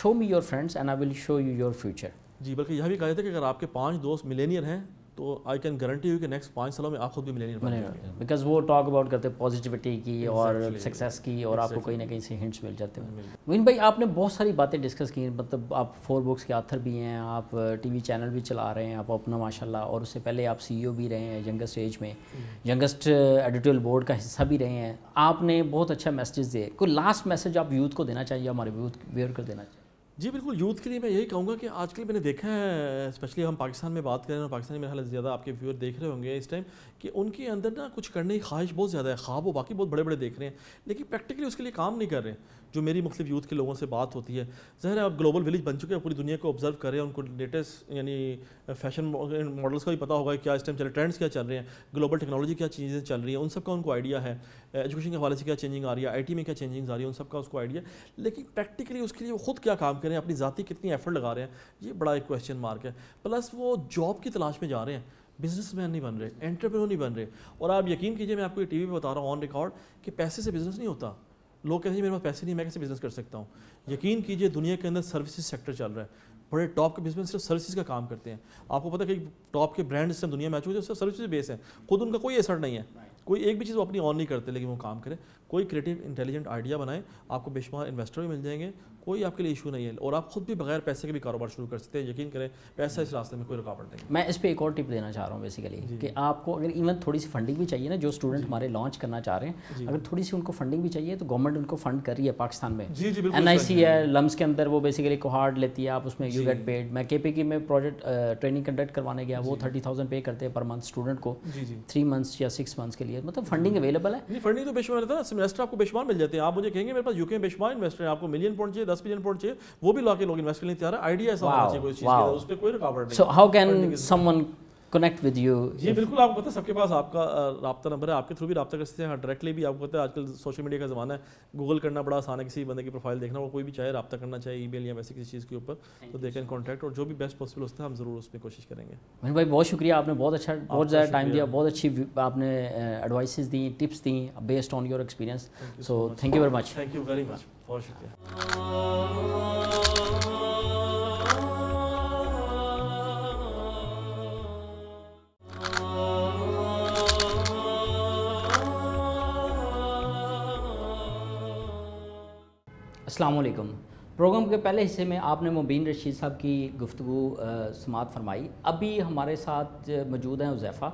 show me your friends and I will show you your future जी बल्कि यह भी कहा जाता है कि अगर आपके पाँच दोस्त मिलेनियर हैं तो आई कैन गारंटी यू कि नेक्स्ट पाँच सालों में आप खुद भी मिलेनियर बनेंगे बिकॉज वो टॉक अबाउट करते हैं पॉजिटिविटी की exactly. और सक्सेस की और exactly. आपको कहीं ना कहीं से हिंट्स मिल जाते हैं मोहन भाई आपने बहुत सारी बातें डिस्कस की मतलब आप फोर बुक्स के आथर भी हैं आप टीवी uh, चैनल भी चला रहे हैं आप अपना माशाला और उससे पहले आप सी भी रहे हैं यंगेस्ट एज में यंगेस्ट एडिटोरियल बोर्ड का हिस्सा भी रहे हैं आपने बहुत अच्छा मैसेज दिए कोई लास्ट मैसेज आप यूथ को देना चाहिए हमारे यूथ व्यवर को देना चाहिए जी बिल्कुल यूथ के लिए मैं यही कहूँगा कि आजकल मैंने देखा है स्पेशली हम पाकिस्तान में बात करें और पाकिस्तान में हालांकि ज़्यादा आपके व्यूअर देख रहे होंगे इस टाइम कि उनके अंदर ना कुछ करने की ख्वाहिश बहुत ज़्यादा है ख्वाब वो बाकी बहुत बड़े बड़े देख रहे हैं लेकिन प्रैक्टिकली उसके लिए काम नहीं कर रहे हैं जो मेरी मुख्तु यूथ के लोगों से बात होती है ज़ाहिर है आप ग्लोबल विलेज बन चुके हैं पूरी दुनिया को ऑब्जर्व कर रहे हैं उनको लेटेस्ट यानी फैशन मॉडल्स का भी पता होगा क्या इस टाइम रहे ट्रेंड्स क्या चल रहे हैं ग्लोबल टेक्नोलॉजी क्या चेंजेस चल रही है उन सबका उनको आइडिया है एजुकेशन के हवाले से क्या चेंजिंग आ रही है आई में क्या चेंजिंग आ रही है उन सबका उसको आइडिया लेकिन प्रैक्टिकली उसके लिए वो खुद क्या काम करें अपनी ज़ाती कितनी एफर्ट लगा रहे हैं ये बड़ा एक क्वेश्चन मार्क है प्लस वो जॉब की तलाश में जा रहे हैं बिजनेसमैन नहीं बन रहे एंटरप्रेन्योर नहीं बन रहे और आप यकीन कीजिए मैं आपको ये टीवी पे बता रहा हूँ ऑन रिकॉर्ड कि पैसे से बिजनेस नहीं होता लोग कहते हैं मेरे पास पैसे नहीं मैं कैसे बिजनेस कर सकता हूँ यकीन कीजिए दुनिया के अंदर सर्विसेज सेक्टर चल रहा है बड़े टॉप के बिजनेस सिर्फ सर्विसेज का काम करते हैं आपको पता है कि टॉप के ब्रांड्स हैं दुनिया में आ चुके हैं सर्विसेज बेस हैं खुद उनका कोई असर नहीं है कोई एक भी चीज़ वो अपनी ऑन नहीं करते लेकिन वो काम करें कोई क्रिएटिव इंटेलिजेंट आइडिया बनाए आपको बेशुमार इन्वेस्टर भी मिल जाएंगे कोई आपके लिए इशू नहीं है और आप खुद भी बगैर पैसे के भी कारोबार शुरू कर सकते हैं यकीन करें पैसा इस रास्ते में कोई रुकावट नहीं मैं इस पर एक और टिप देना चाह रहा हूँ बेसिकली कि आपको अगर इवन थोड़ी सी फंडिंग भी चाहिए ना जो स्टूडेंट हमारे लॉन्च करना चाह रहे हैं अगर थोड़ी सी उनको फंडिंग भी चाहिए तो गवर्नमेंट उनको फंड कर रही है पाकिस्तान में एन आई सी है लम्स के अंदर वो बेसिकली कोहार्ड लेती है आप उसमें यू गेट पेड मैं के पी की में प्रोजेक्ट ट्रेनिंग कंडक्ट करवाने गया वो थर्टी थाउजेंड पे करते हैं पर मंथ स्टूडेंट को थ्री मंथ्स या सिक्स मंथ्स के लिए मतलब फंडिंग अवेलेबल है फंडिंग तो बेशुमार इन्वेस्टर आपको बेशुमार मिल जाते हैं आप मुझे कहेंगे मेरे पास यूके में बेशुमार इन्वेस्टर है आपको मिलियन पॉइंट चाहिए दस मिलियन पॉइंट चाहिए वो भी लाके लोग इन्वेस्ट करने तैयार है आइडिया ऐसा होना चाहिए कोई चीज उस पर कोई रुकावट नहीं so how can someone connect with you जी बिल्कुल आपको पता है सबके पास आपका रबा नंबर है आपके थ्रू भी रबा कर सकते हैं डायरेक्टली हाँ, भी आपको पता है आजकल सोशल मीडिया का ज़माना है गूगल करना बड़ा आसान है किसी बंदे की प्रोफाइल देखना और कोई भी चाहे रबा करना चाहे ई मेल या वैसे किसी चीज़ के ऊपर तो देखें कॉन्टैक्ट और जो भी बेस्ट पॉसिबल होता है हम ज़रूर उसमें कोशिश करेंगे मनी भाई बहुत शुक्रिया आपने बहुत अच्छा बहुत ज़्यादा टाइम दिया बहुत अच्छी आपने एडवाइस दी टिप्स दी based on your experience so thank you very much thank you very much बहुत शुक्रिया असलकम प्रोग्राम के पहले हिस्से में आपने मुबीन रशीद साहब की गुफ्तु समात फरमाई अभी हमारे साथ मौजूद हैं उजैफ़ा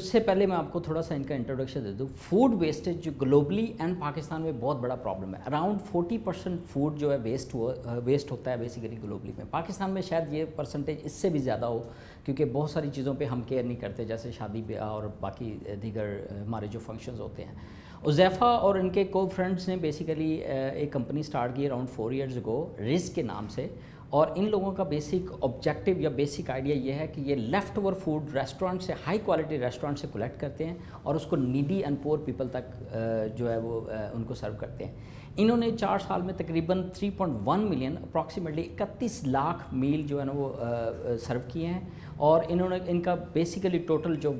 उससे पहले मैं आपको थोड़ा सा इनका इंट्रोडक्शन दे दूँ फूड वेस्टेज जो ग्लोबली एंड पाकिस्तान में बहुत बड़ा प्रॉब्लम है अराउंड 40 परसेंट फूड जो है वेस्ट हुआ वेस्ट होता है बेसिकली ग्लोबली में पाकिस्तान में शायद ये परसेंटेज इससे भी ज़्यादा हो क्योंकि बहुत सारी चीज़ों पे हम केयर नहीं करते जैसे शादी ब्याह और बाकी दीगर हमारे जो फंक्शंस होते हैं उजैफ़ा और इनके को फ्रेंड्स ने बेसिकली एक कंपनी स्टार्ट की around four years go Rizq के नाम से और इन लोगों का बेसिक ऑब्जेक्टिव या बेसिक आइडिया ये है कि ये लेफ्ट ओवर फूड रेस्टोरेंट से हाई क्वालिटी रेस्टोरेंट से कलेक्ट करते हैं और उसको नीडी एंड पोअर पीपल तक जो है वो उनको सर्व करते हैं इन्होंने चार साल में तकरीबन 3.1 मिलियन अप्रॉक्सीमेटली इकतीस लाख मील जो है ना वो सर्व किए हैं और इन्होंने इनका बेसिकली टोटल जो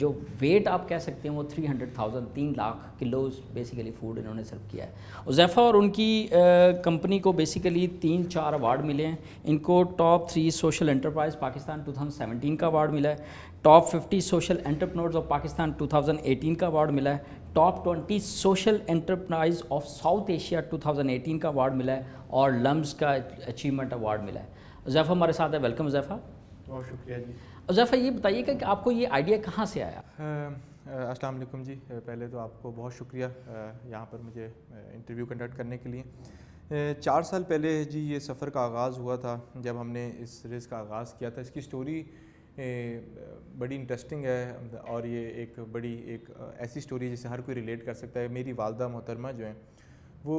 जो वेट आप कह सकते हैं वो 300,000 तीन लाख किलोज बेसिकली फूड इन्होंने सर्व किया है उजैफ़ा और उनकी कंपनी को बेसिकली तीन चार अवार्ड मिले हैं इनको top three social enterprise Pakistan seventeen का अवार्ड मिला है top 50 social entrepreneurs of Pakistan 2018 का अवार्ड मिला है top 20 social enterprise of South Asia 2018 का अवार्ड मिला है और लम्स का अचीवमेंट अवार्ड मिला है जैफ़ा हमारे साथ है वेलकम जैफ़ा बहुत शुक्रिया जी जैफ़ा ये बताइएगा कि आपको ये आइडिया कहाँ से आया अस्सलाम वालेकुम जी पहले तो आपको बहुत शुक्रिया यहाँ पर मुझे इंटरव्यू कंडक्ट करने के लिए चार साल पहले जी ये सफ़र का आगाज़ हुआ था जब हमने इस रेस का आगाज़ किया था इसकी स्टोरी बड़ी इंटरेस्टिंग है और ये एक बड़ी एक ऐसी स्टोरी जिसे हर कोई रिलेट कर सकता है मेरी वालदा मोहतरमा जो है वो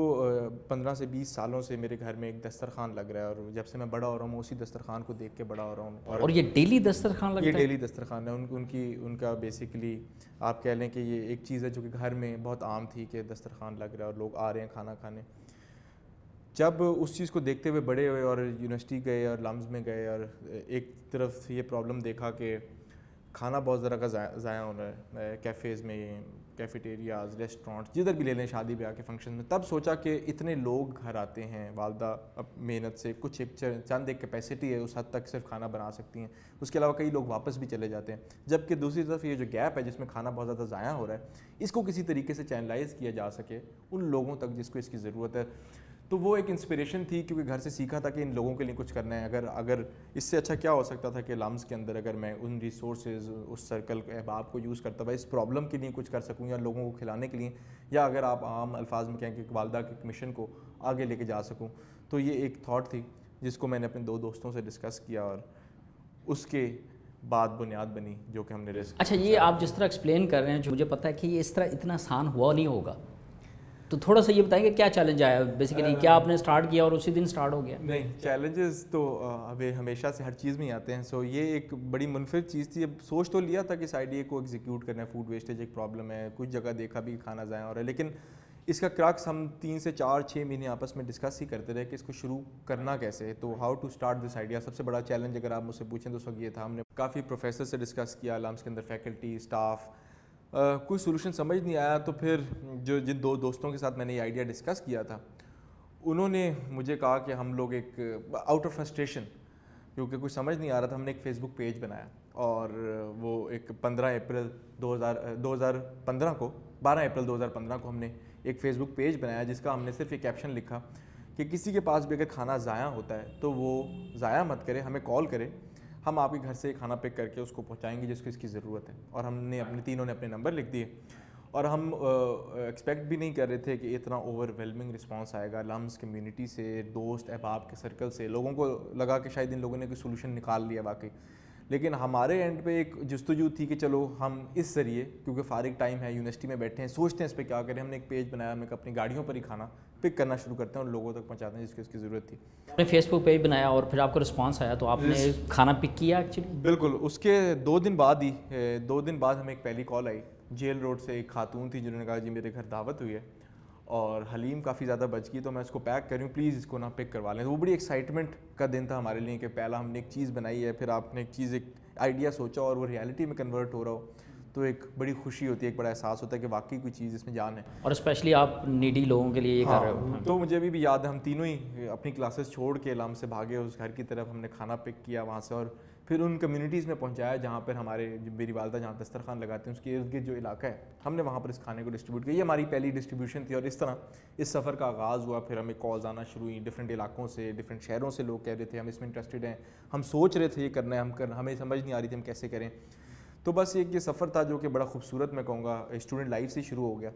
पंद्रह से बीस सालों से मेरे घर में एक दस्तरखान लग रहा है और जब से मैं बड़ा हो रहा हूँ उसी दस्तरखान को देख के बड़ा हो रहा हूँ और, और ये डेली दस्तरखान लग ये डेली दस्तरखान है उन, उनकी उनका बेसिकली आप कह लें कि ये एक चीज़ है जो कि घर में बहुत आम थी कि दस्तरखान लग रहा है और लोग आ रहे हैं खाना खाने जब उस चीज़ को देखते हुए बड़े हुए और यूनिवर्सिटी गए और लम्स में गए और एक तरफ ये प्रॉब्लम देखा कि खाना बहुत ज़रा का ज़ाया हो रहा है कैफ़ेज़ में कैफेटेरियाज रेस्टोरेंट्स जिधर भी ले लें शादी ब्याह के फंक्शन में तब सोचा कि इतने लोग घर आते हैं वालदा अब मेहनत से कुछ एक चंद एक कैपेसिटी है उस हद तक सिर्फ खाना बना सकती हैं उसके अलावा कई लोग वापस भी चले जाते हैं जबकि दूसरी तरफ ये जो गैप है जिसमें खाना बहुत ज़्यादा ज़ाया हो रहा है इसको किसी तरीके से चैनलाइज किया जा सके उन लोगों तक जिसको इसकी ज़रूरत है तो वो एक इंस्पिरेशन थी क्योंकि घर से सीखा था कि इन लोगों के लिए कुछ करना है अगर अगर इससे अच्छा क्या हो सकता था कि लाम्स के अंदर अगर मैं उन रिसोर्स उस सर्कल अहबाब को यूज़ करता हुआ इस प्रॉब्लम के लिए कुछ कर सकूँ या लोगों को खिलाने के लिए या अगर आप आम अल्फाज में कहें कि वालदा के मिशन को आगे लेके जा सकूँ तो ये एक थाट थी जिसको मैंने अपने दो दोस्तों से डिस्कस किया और उसके बाद बुनियाद बनी जो कि हमने रिस्क अच्छा ये आप जिस तरह एक्सप्लेन कर रहे हैं जो मुझे पता है कि ये इस तरह इतना आसान हुआ नहीं होगा तो थोड़ा सा ये बताएंगे क्या चैलेंज आया बेसिकली हाँ, हाँ, क्या हाँ। आपने स्टार्ट किया और उसी दिन स्टार्ट हो गया नहीं चैलेंजेस तो अभी हमेशा से हर चीज़ में आते हैं सो ये एक बड़ी मुनफरद चीज़ थी अब सोच तो लिया था कि इस आइडिया को एग्जीक्यूट करना है फूड वेस्टेज एक प्रॉब्लम है कुछ जगह देखा भी खाना ज़ाया हो रहा है लेकिन इसका क्रक्स हम तीन से चार छः महीने आपस में डिस्कस ही करते रहे कि इसको शुरू करना कैसे तो how to start this idea सबसे बड़ा चैलेंज अगर आप मुझसे पूछें तो उस वक्त ये था हमने काफ़ी प्रोफेसर से डिस्कस किया अलाम्स के अंदर फैकल्टी स्टाफ कोई सोल्यूशन समझ नहीं आया तो फिर जो जिन दो दोस्तों के साथ मैंने ये आइडिया डिस्कस किया था उन्होंने मुझे कहा कि हम लोग एक आउट ऑफ फ्रस्ट्रेशन क्योंकि कुछ समझ नहीं आ रहा था हमने एक फेसबुक पेज बनाया और वो एक 15 अप्रैल 2000 2015 को 12 अप्रैल 2015 को हमने एक फेसबुक पेज बनाया जिसका हमने सिर्फ एक कैप्शन लिखा कि किसी के पास भी अगर खाना ज़ाया होता है तो वो ज़ाया मत करे हमें कॉल करें हम आपके घर से खाना पिक करके उसको पहुँचाएँगे जिसको इसकी ज़रूरत है और हमने अपने तीनों ने अपने नंबर लिख दिए और हम एक्सपेक्ट भी नहीं कर रहे थे कि इतना ओवरवेलमिंग रिस्पांस आएगा लम्स कम्युनिटी से दोस्त अहबाब के सर्कल से लोगों को लगा कि शायद इन लोगों ने कोई सोलूशन निकाल लिया वाकई लेकिन हमारे एंड पे एक जस्तजू थी कि चलो हम इस ज़रिए क्योंकि फ़ारिग टाइम है यूनिवर्सिटी में बैठे हैं सोचते हैं इस पर क्या करें हमने एक पेज बनाया हमें अपनी गाड़ियों पर ही खाना पिक करना शुरू करते हैं और लोगों तक पहुँचाते हैं जिसकी उसकी ज़रूरत थी आपने फेसबुक पेज बनाया और फिर आपको रिस्पॉन्स आया तो आपने खाना पिक किया एक्चुअली बिल्कुल उसके दो दिन बाद ही दो दिन बाद हमें एक पहली कॉल आई जेल रोड से एक खातून थी जिन्होंने कहा जी मेरे घर दावत हुई है और हलीम काफ़ी ज़्यादा बच गई तो मैं इसको पैक कर रही हूँ प्लीज़ इसको ना पिक करवा लें तो वो बड़ी एक्साइटमेंट का दिन था हमारे लिए कि पहला हमने एक चीज़ बनाई है फिर आपने एक चीज़ एक आइडिया सोचा और वो रियलिटी में कन्वर्ट हो रहा हो तो एक बड़ी खुशी होती है एक बड़ा एहसास होता है कि वाकई कोई चीज़ इसमें जान है और स्पेशली आप नीडी लोगों के लिए ये हाँ, कर रहे हो तो मुझे अभी भी याद है हम तीनों ही अपनी क्लासेस छोड़ के इलाम से भागे उस घर की तरफ हमने खाना पिक किया वहाँ से और फिर उन कम्युनिटीज़ में पहुँचाया जहाँ पर हमारे मेरी वालदा जहाँ दस्तरखान लगाते हैं उसके इर्द गिर्द जो इलाका है हमने वहाँ पर इस खाने को डिस्ट्रीब्यूट किया ये हमारी पहली डिस्ट्रीब्यूशन थी और इस तरह इस सफ़र का आगाज़ हुआ फिर हमें कॉल्स आना शुरू हुई डिफरेंट इलाकों से डिफरेंट शहरों से लोग कह रहे थे हम इसमें इंटरेस्टेड हैं हम सोच रहे थे ये करना है हम करना हमें समझ नहीं आ रही थी हम कैसे करें तो बस एक ये सफ़र था जो कि बड़ा खूबसूरत मैं कहूँगा स्टूडेंट लाइफ से शुरू हो गया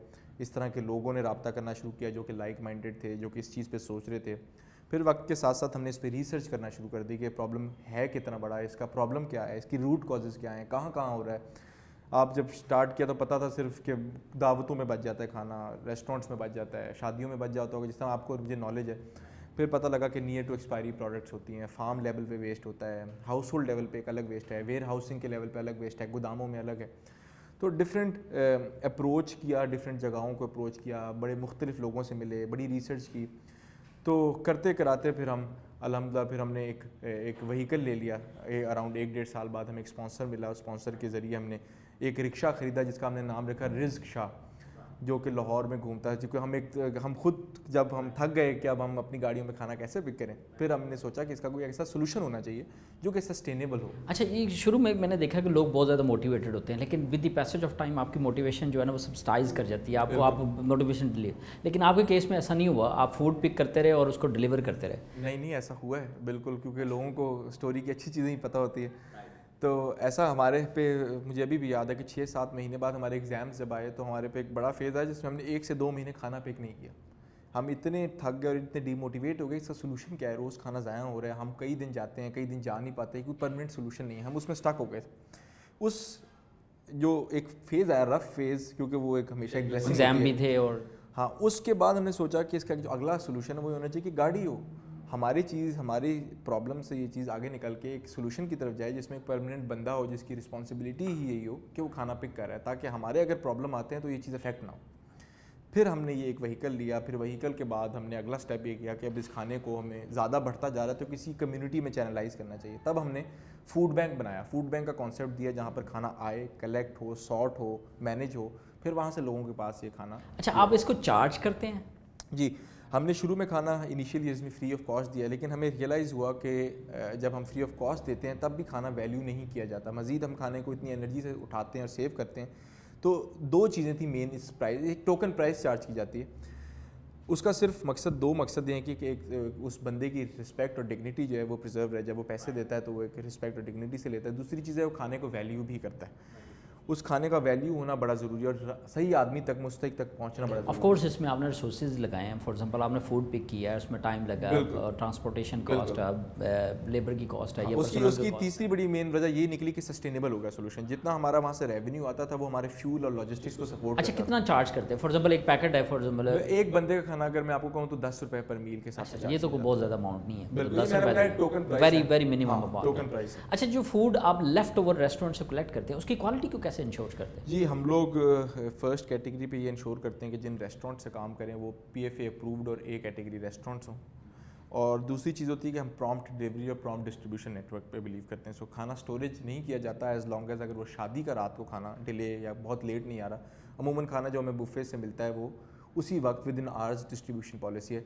इस तरह के लोगों ने रबता करना शुरू किया जो कि लाइक माइंडेड थे जो कि इस चीज़ पर सोच रहे थे फिर वक्त के साथ साथ हमने इस पर रिसर्च करना शुरू कर दी कि प्रॉब्लम है कितना बड़ा है इसका प्रॉब्लम क्या है इसकी रूट कॉजेज़ क्या हैं कहाँ कहाँ हो रहा है आप जब स्टार्ट किया तो पता था सिर्फ कि दावतों में बच जाता है खाना रेस्टोरेंट्स में बच जाता है शादियों में बच जाता होगा जिस तरह आपको मुझे नॉलेज है फिर पता लगा कि नियर टू एक्सपायरी प्रोडक्ट्स होती हैं फार्म लेवल पे वेस्ट होता है हाउस होल्ड लेवल पे एक अलग वेस्ट है वेयर हाउसिंग के लेवल पे अलग वेस्ट है गोदामों में अलग है तो डिफरेंट अप्रोच किया डिफरेंट जगहों को अप्रोच किया बड़े मुख्तलिफ लोगों से मिले बड़ी रिसर्च की तो करते कराते फिर हम अलहमदिल्ला फिर हमने एक एक वहीकल ले लिया अराउंड एक डेढ़ साल बाद हमें एक स्पॉन्सर मिला स्पॉन्सर के ज़रिए हमने एक रिक्शा ख़रीदा जिसका हमने नाम रखा रिज्क शाह जो कि लाहौर में घूमता है क्योंकि हम एक हम खुद जब हम थक गए कि अब हम अपनी गाड़ियों में खाना कैसे पिक करें फिर हमने सोचा कि इसका कोई ऐसा सोल्यूशन होना चाहिए जो कि सस्टेनेबल हो अच्छा ये शुरू में मैंने देखा कि लोग बहुत ज़्यादा मोटिवेटेड होते हैं लेकिन with the passage of time आपकी मोटिवेशन जो है ना वो सब्सटाइज कर जाती है आपको आप मोटिवेशन डिले लेकिन आपके केस में ऐसा नहीं हुआ आप फूड पिक करते रहे और उसको डिलीवर करते रहे नहीं नहीं ऐसा हुआ है बिल्कुल क्योंकि लोगों को स्टोरी की अच्छी चीज़ें ही पता होती है तो ऐसा हमारे पे मुझे अभी भी याद है कि छः सात महीने बाद हमारे एग्ज़ाम जब आए तो हमारे पे एक बड़ा फेज़ आया जिसमें हमने एक से दो महीने खाना पैक नहीं किया हम इतने थक गए और इतने डीमोटिवेट हो गए इसका सोलूशन क्या है रोज़ खाना ज़ाया हो रहा है हम कई दिन जाते हैं कई दिन जा नहीं पाते कोई परमानेंट सोलूशन नहीं है हम उसमें स्टक हो गए उस जो एक फेज़ आया रफ फेज़ क्योंकि वो एक हमेशा एग्जाम भी थे और हाँ उसके बाद हमने सोचा कि इसका जो अगला सोलूशन है वो होना चाहिए कि गाड़ी हो हमारी चीज़ हमारी प्रॉब्लम से ये चीज़ आगे निकल के एक सोल्यूशन की तरफ जाए जिसमें एक परमानेंट बंदा हो जिसकी रिस्पॉन्सिबिलिटी ही यही हो कि वो खाना पिक कर रहा है ताकि हमारे अगर प्रॉब्लम आते हैं तो ये चीज़ अफेक्ट ना हो फिर हमने ये एक वहीकल लिया फिर वहीकल के बाद हमने अगला स्टेप ये किया कि अब इस खाने को हमें ज़्यादा बढ़ता जा रहा है तो किसी कम्युनिटी में चैनलाइज करना चाहिए तब हमने फूड बैंक बनाया फूड बैंक का कॉन्सेप्ट दिया जहाँ पर खाना आए कलेक्ट हो सॉर्ट हो मैनेज हो फिर वहाँ से लोगों के पास ये खाना अच्छा आप इसको चार्ज करते हैं जी हमने शुरू में खाना इनिशियल ईयर्स में फ्री ऑफ कॉस्ट दिया लेकिन हमें रियलाइज़ हुआ कि जब हम फ्री ऑफ कॉस्ट देते हैं तब भी खाना वैल्यू नहीं किया जाता मज़ीद हम खाने को इतनी एनर्जी से उठाते हैं और सेव करते हैं तो दो चीज़ें थी मेन इस प्राइस एक टोकन प्राइस चार्ज की जाती है उसका सिर्फ मकसद दो मकसद हैं कि, कि एक उस बंदे की रिस्पेक्ट और डिग्निटी जो है वो प्रिजर्व रहे जब वो पैसे देता है तो वो एक रिस्पेक्ट और डिग्निटी से लेता है दूसरी चीज़ है वो खाने को वैल्यू भी करता है उस खाने का वैल्यू होना बड़ा ज़रूरी और सही आदमी तक मुस्तक तक पहुंचना बड़ा ऑफ कोर्स इसमें आपने रिसोर्सेज लगाए हैं फॉर एग्जांपल आपने फूड पिक किया है उसमें टाइम लगा ट्रांसपोर्टेशन कॉस्ट है लेबर की कॉस्ट है उसकी उसकी तीसरी बड़ी मेन वजह ये निकली कि सस्टेनेबल होगा सोल्यूशन जितना हमारा वहाँ से रेवेन्यू आता था वो हमारे फ्यूल और लॉजिस्टिक्स को सपोर्ट अच्छा कितना चार्ज करते हैं फॉर एग्जाम्पल एक पैकेट है फॉर एग्जाम्पल तो एक बंदे का खाना अगर मैं आपको कहूँ तो दस रुपये पर मील के साथ अच्छा, ये तो बहुत ज़्यादा अमाउंट नहीं है very very minimum amount token price अच्छा जो फूड आप लेफ्ट ओवर रेस्टोरेंट से कलेक्ट करते हैं उसकी क्वालिटी को कैसे कैसे इंश्योर करते हैं जी हम लोग फर्स्ट कैटेगरी पे ये इंश्योर करते हैं कि जिन रेस्टोरेंट से काम करें वो पीएफए अप्रूव्ड और ए कैटेगरी रेस्टोरेंट्स हों और दूसरी चीज़ होती है कि हम प्रॉम्प्ट डिलीवरी और प्रॉम्प्ट डिस्ट्रीब्यूशन नेटवर्क पे बिलीव करते हैं सो खाना स्टोरेज नहीं किया जाता एज लॉन्ग एज अगर वो शादी का रात को खाना डिले या बहुत लेट नहीं आ रहा अमूमन खाना जो हमें बुफे से मिलता है वो उसी वक्त within hours distribution policy है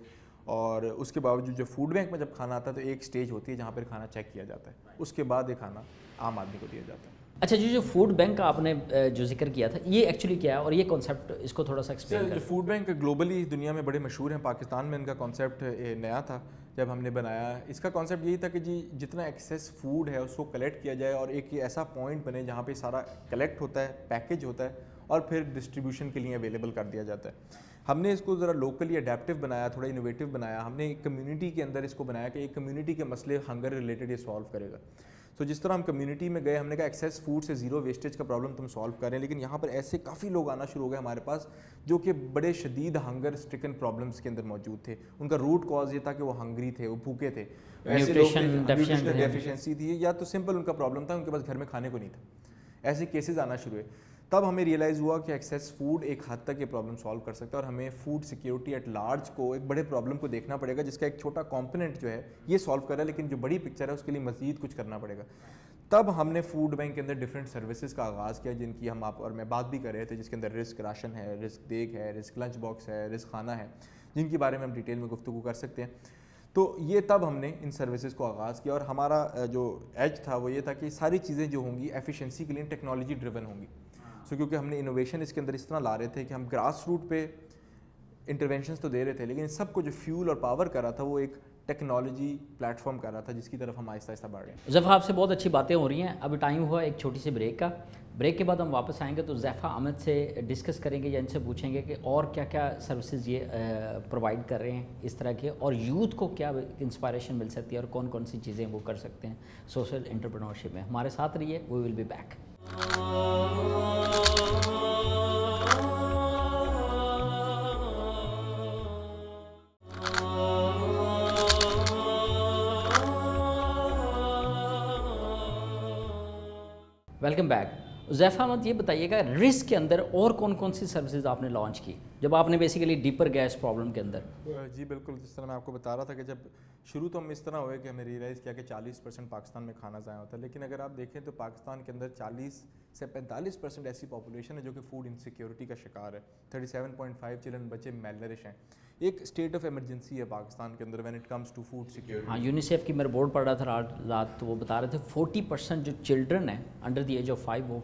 और उसके बावजूद जो फूड बैंक में जब खाना आता है तो एक स्टेज होती है जहाँ पर खाना चेक किया जाता है उसके बाद ये खाना आम आदमी को दिया जाता है अच्छा जो जो फूड बैंक का आपने जो जिक्र किया था ये एक्चुअली क्या है और ये कॉन्सेप्ट इसको थोड़ा सा एक्सप्लेन कर फूड बैंक ग्लोबली दुनिया में बड़े मशहूर हैं पाकिस्तान में इनका कॉन्सेप्ट नया था जब हमने बनाया इसका कॉन्सेप्ट यही था कि जी जितना एक्सेस फूड है उसको कलेक्ट किया जाए और एक ऐसा पॉइंट बने जहाँ पर सारा कलेक्ट होता है पैकेज होता है और फिर डिस्ट्रीब्यूशन के लिए अवेलेबल कर दिया जाता है हमने इसको ज़रा लोकली अडेप्टिव बनाया थोड़ा इनोवेटिव बनाया हमने एक कम्युनिटी के अंदर इसको बनाया कि एक कम्युनिटी के मसले हंगर रिलेटेड ये सॉल्व करेगा सो so, जिस तरह हम कम्युनिटी में गए हमने कहा एक्सेस फूड से ज़ीरो वेस्टेज का प्रॉब्लम तुम सॉल्व करें लेकिन यहाँ पर ऐसे काफ़ी लोग आना शुरू हो गए हमारे पास जो कि बड़े शदीद हंगर स्ट्रिकन प्रॉब्लम्स के अंदर मौजूद थे उनका रूट कॉज ये था कि वो हंगरी थे वो भूखे थे डेफिशिएंसी थी या तो सिंपल उनका प्रॉब्लम था उनके पास घर में खाने को नहीं था ऐसे केसेज आना शुरू हुए तब हमें रियलाइज़ हुआ कि एक्सेस फूड एक हद तक ये प्रॉब्लम सॉल्व कर सकता है और हमें फूड सिक्योरिटी एट लार्ज को एक बड़े प्रॉब्लम को देखना पड़ेगा जिसका एक छोटा कॉम्पोनेंट जो है ये सॉल्व कर रहा है लेकिन जो बड़ी पिक्चर है उसके लिए मजीद कुछ करना पड़ेगा तब हमने फूड बैंक के अंदर डिफरेंट सर्विसेज का आगाज़ किया जिनकी हम आप और मैं बात भी कर रहे थे जिसके अंदर रिस्क राशन है रिस्क देख है रिस्क लंच बॉक्स है रिस्क खाना है जिनके बारे में हम डिटेल में गुफ्तु कर सकते हैं तो ये तब हमने इन सर्विसेज को आगाज़ किया और हमारा जो एज था वो ये था कि सारी चीज़ें जो होंगी एफिशिएंसी के लिए टेक्नोलॉजी ड्रिवन होंगी सो क्योंकि हमने इनोवेशन इसके अंदर इस तरह ला रहे थे कि हम ग्रास रूट पे इंटरवेंशन तो दे रहे थे लेकिन सबको जो फ्यूल और पावर कर रहा था वो एक टेक्नोलॉजी प्लेटफॉर्म कर रहा था जिसकी तरफ हम आहिस्ता आहिस्ता बढ़ रहे हैं जैफा आपसे बहुत अच्छी बातें हो रही हैं अभी टाइम हुआ एक छोटी सी ब्रेक का ब्रेक के बाद हम वापस आएंगे तो जैफ़ा अहमद से डिस्कस करेंगे या इनसे पूछेंगे कि और क्या क्या सर्विसेज ये प्रोवाइड कर रहे हैं इस तरह के और यूथ को क्या इंस्पायरेशन मिल सकती है और कौन कौन सी चीज़ें वो कर सकते हैं सोशल इंटरप्रनोरशिप में हमारे साथ रहिए we will be back Welcome back. Jaifa Ahmad ये बताइएगा रिस्क के अंदर और कौन कौन सी सर्विसेज आपने लॉन्च की जब आपने बेसिकली डीपर गैस प्रॉब्लम के अंदर जी बिल्कुल जिस तरह मैं आपको बता रहा था कि जब शुरू तो हम इस तरह हुए कि हमें रियलाइज़ किया कि 40 परसेंट पाकिस्तान में खाना ज़ाया होता है लेकिन अगर आप देखें तो पाकिस्तान के अंदर 40 से 45 परसेंट ऐसी पॉपुलेशन है जो कि फूड इनसिक्योरिटी का शिकार है फाइव चिल्ड्रन बच्चे मेलरिश हैं एक स्टेट ऑफ इमरजेंसी है पाकिस्तान के अंदर when it comes to food security हाँ यूनिसेफ की मेरा बोर्ड पढ़ रहा था रात रात तो वो बता रहे थे 40 परसेंट जो चिल्ड्रन है under the age of five वो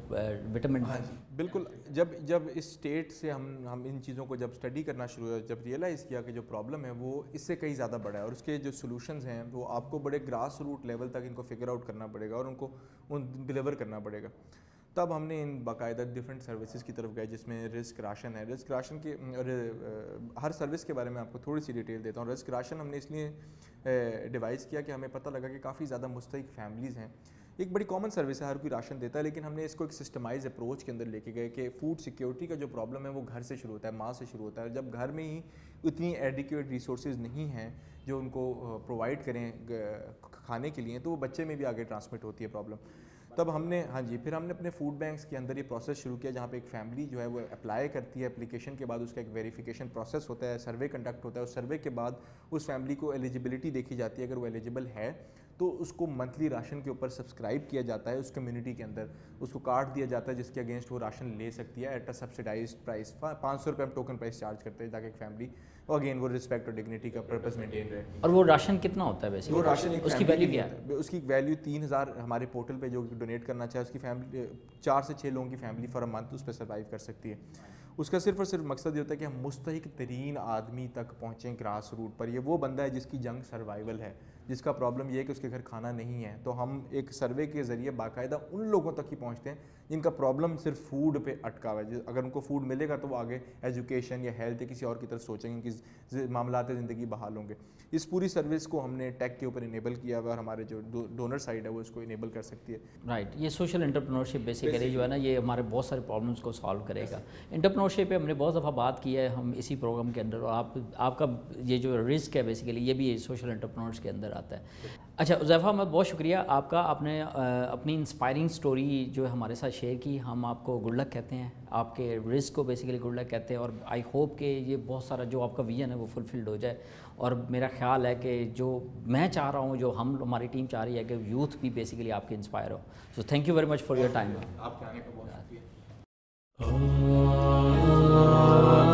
विटामिन हाँ बिल्कुल जब जब इस स्टेट से हम हम इन चीज़ों को जब स्टडी करना शुरू हुआ जब रियलाइज़ किया कि जो प्रॉब्लम है वो इससे कहीं ज़्यादा बड़ा है और उसके जो सोलूशन हैं वो आपको बड़े ग्रास रूट लेवल तक इनको फिगर आउट करना पड़ेगा और उनको उन डिलीवर करना पड़ेगा तब हमने इन बाकायदा डिफरेंट सर्विसेज की तरफ गए जिसमें रिस्क राशन है रिस्क राशन के हर सर्विस के बारे में आपको थोड़ी सी डिटेल देता हूँ रिस्क राशन हमने इसलिए डिवाइस किया कि हमें पता लगा कि काफ़ी ज़्यादा मुस्तक फैमिलीज़ हैं एक बड़ी कॉमन सर्विस है हर कोई राशन देता है लेकिन हमने इसको एक सिस्टमाइज अप्रोच के अंदर लेके गए कि फूड सिक्योरिटी का जो प्रॉब्लम है वो घर से शुरू होता है माँ से शुरू होता है जब घर में ही इतनी एडिक्यूट रिसोर्सेज नहीं हैं जो उनको प्रोवाइड करें खाने के लिए तो वो बच्चे में भी आगे ट्रांसमिट होती है प्रॉब्लम तब हमने हाँ जी फिर हमने अपने फूड बैंक्स के अंदर ये प्रोसेस शुरू किया जहाँ पे एक फैमिली जो है वो अप्लाई करती है एप्लीकेशन के बाद उसका एक वेरिफिकेशन प्रोसेस होता है सर्वे कंडक्ट होता है उस सर्वे के बाद उस फैमिली को एलिजिबिलिटी देखी जाती है अगर वो एलिजिबल है तो उसको मंथली राशन के ऊपर सब्सक्राइब किया जाता है उस कम्युनिटी के अंदर उसको कार्ड दिया जाता है जिसके अगेंस्ट वो राशन ले सकती है एट अ सब्सिडाइज प्राइस पाँच सौ रुपये हम टोकन प्राइस चार्ज करते हैं ताकि एक फैमिली अगेन वो रिस्पेक्ट और डिग्निटी का पर्पस मेंटेन रहे और वो राशन कितना होता है वैसे वो राशन उसकी वैल्यू क्या है उसकी वैल्यू तीन हज़ार हमारे पोर्टल पे जो डोनेट करना चाहे उसकी फैमिली चार से छः लोगों की फैमिली फॉर अ मंथ उस पर सर्वाइव कर सकती है उसका सिर्फ और सिर्फ मकसद ये होता है कि हम मुस्तक तरीन आदमी तक पहुँचें ग्रास रूट पर ये वो बंदा है जिसकी जंग सर्वाइवल है जिसका प्रॉब्लम ये है कि उसके घर खाना नहीं है तो हम एक सर्वे के ज़रिए बाकायदा उन लोगों तक ही पहुँचते हैं जिनका प्रॉब्लम सिर्फ फूड पे अटका हुआ है अगर उनको फूड मिलेगा तो वो आगे एजुकेशन या हेल्थ या किसी और की तरफ सोचेंगे कि मामला ज़िंदगी बहाल होंगे इस पूरी सर्विस को हमने टेक के ऊपर इनेबल किया हुआ और हमारे जो डोनर साइड है वो इसको इनेबल कर सकती है राइट right. ये सोशल इंटरप्रनोरशिप बेसिकली जो है ना ये हमारे बहुत सारे प्रॉब्लम्स को सॉल्व करेगा इंटरप्रनोरशिप पर हमने बहुत दफ़ा बात की है हम इसी प्रोग्राम के अंदर और आप आपका ये जो रिस्क है बेसिकली ये भी सोशल एंटरप्रेन्योर्स के अंदर आता है अच्छा उजैफ़ा मैं बहुत शुक्रिया आपका आपने अपनी इंस्पायरिंग स्टोरी जो हमारे साथ शेयर की हम आपको गुड लक कहते हैं आपके रिस्क को बेसिकली गुड लक कहते हैं और आई होप कि ये बहुत सारा जो आपका विजन है वो फुलफ़िल्ड हो जाए और मेरा ख्याल है कि जो मैं चाह रहा हूँ जो हम हमारी टीम चाह रही है कि यूथ भी बेसिकली आपके इंस्पायर हो so thank you very much for your time आपके आने का बहुत शुक्रिया oh,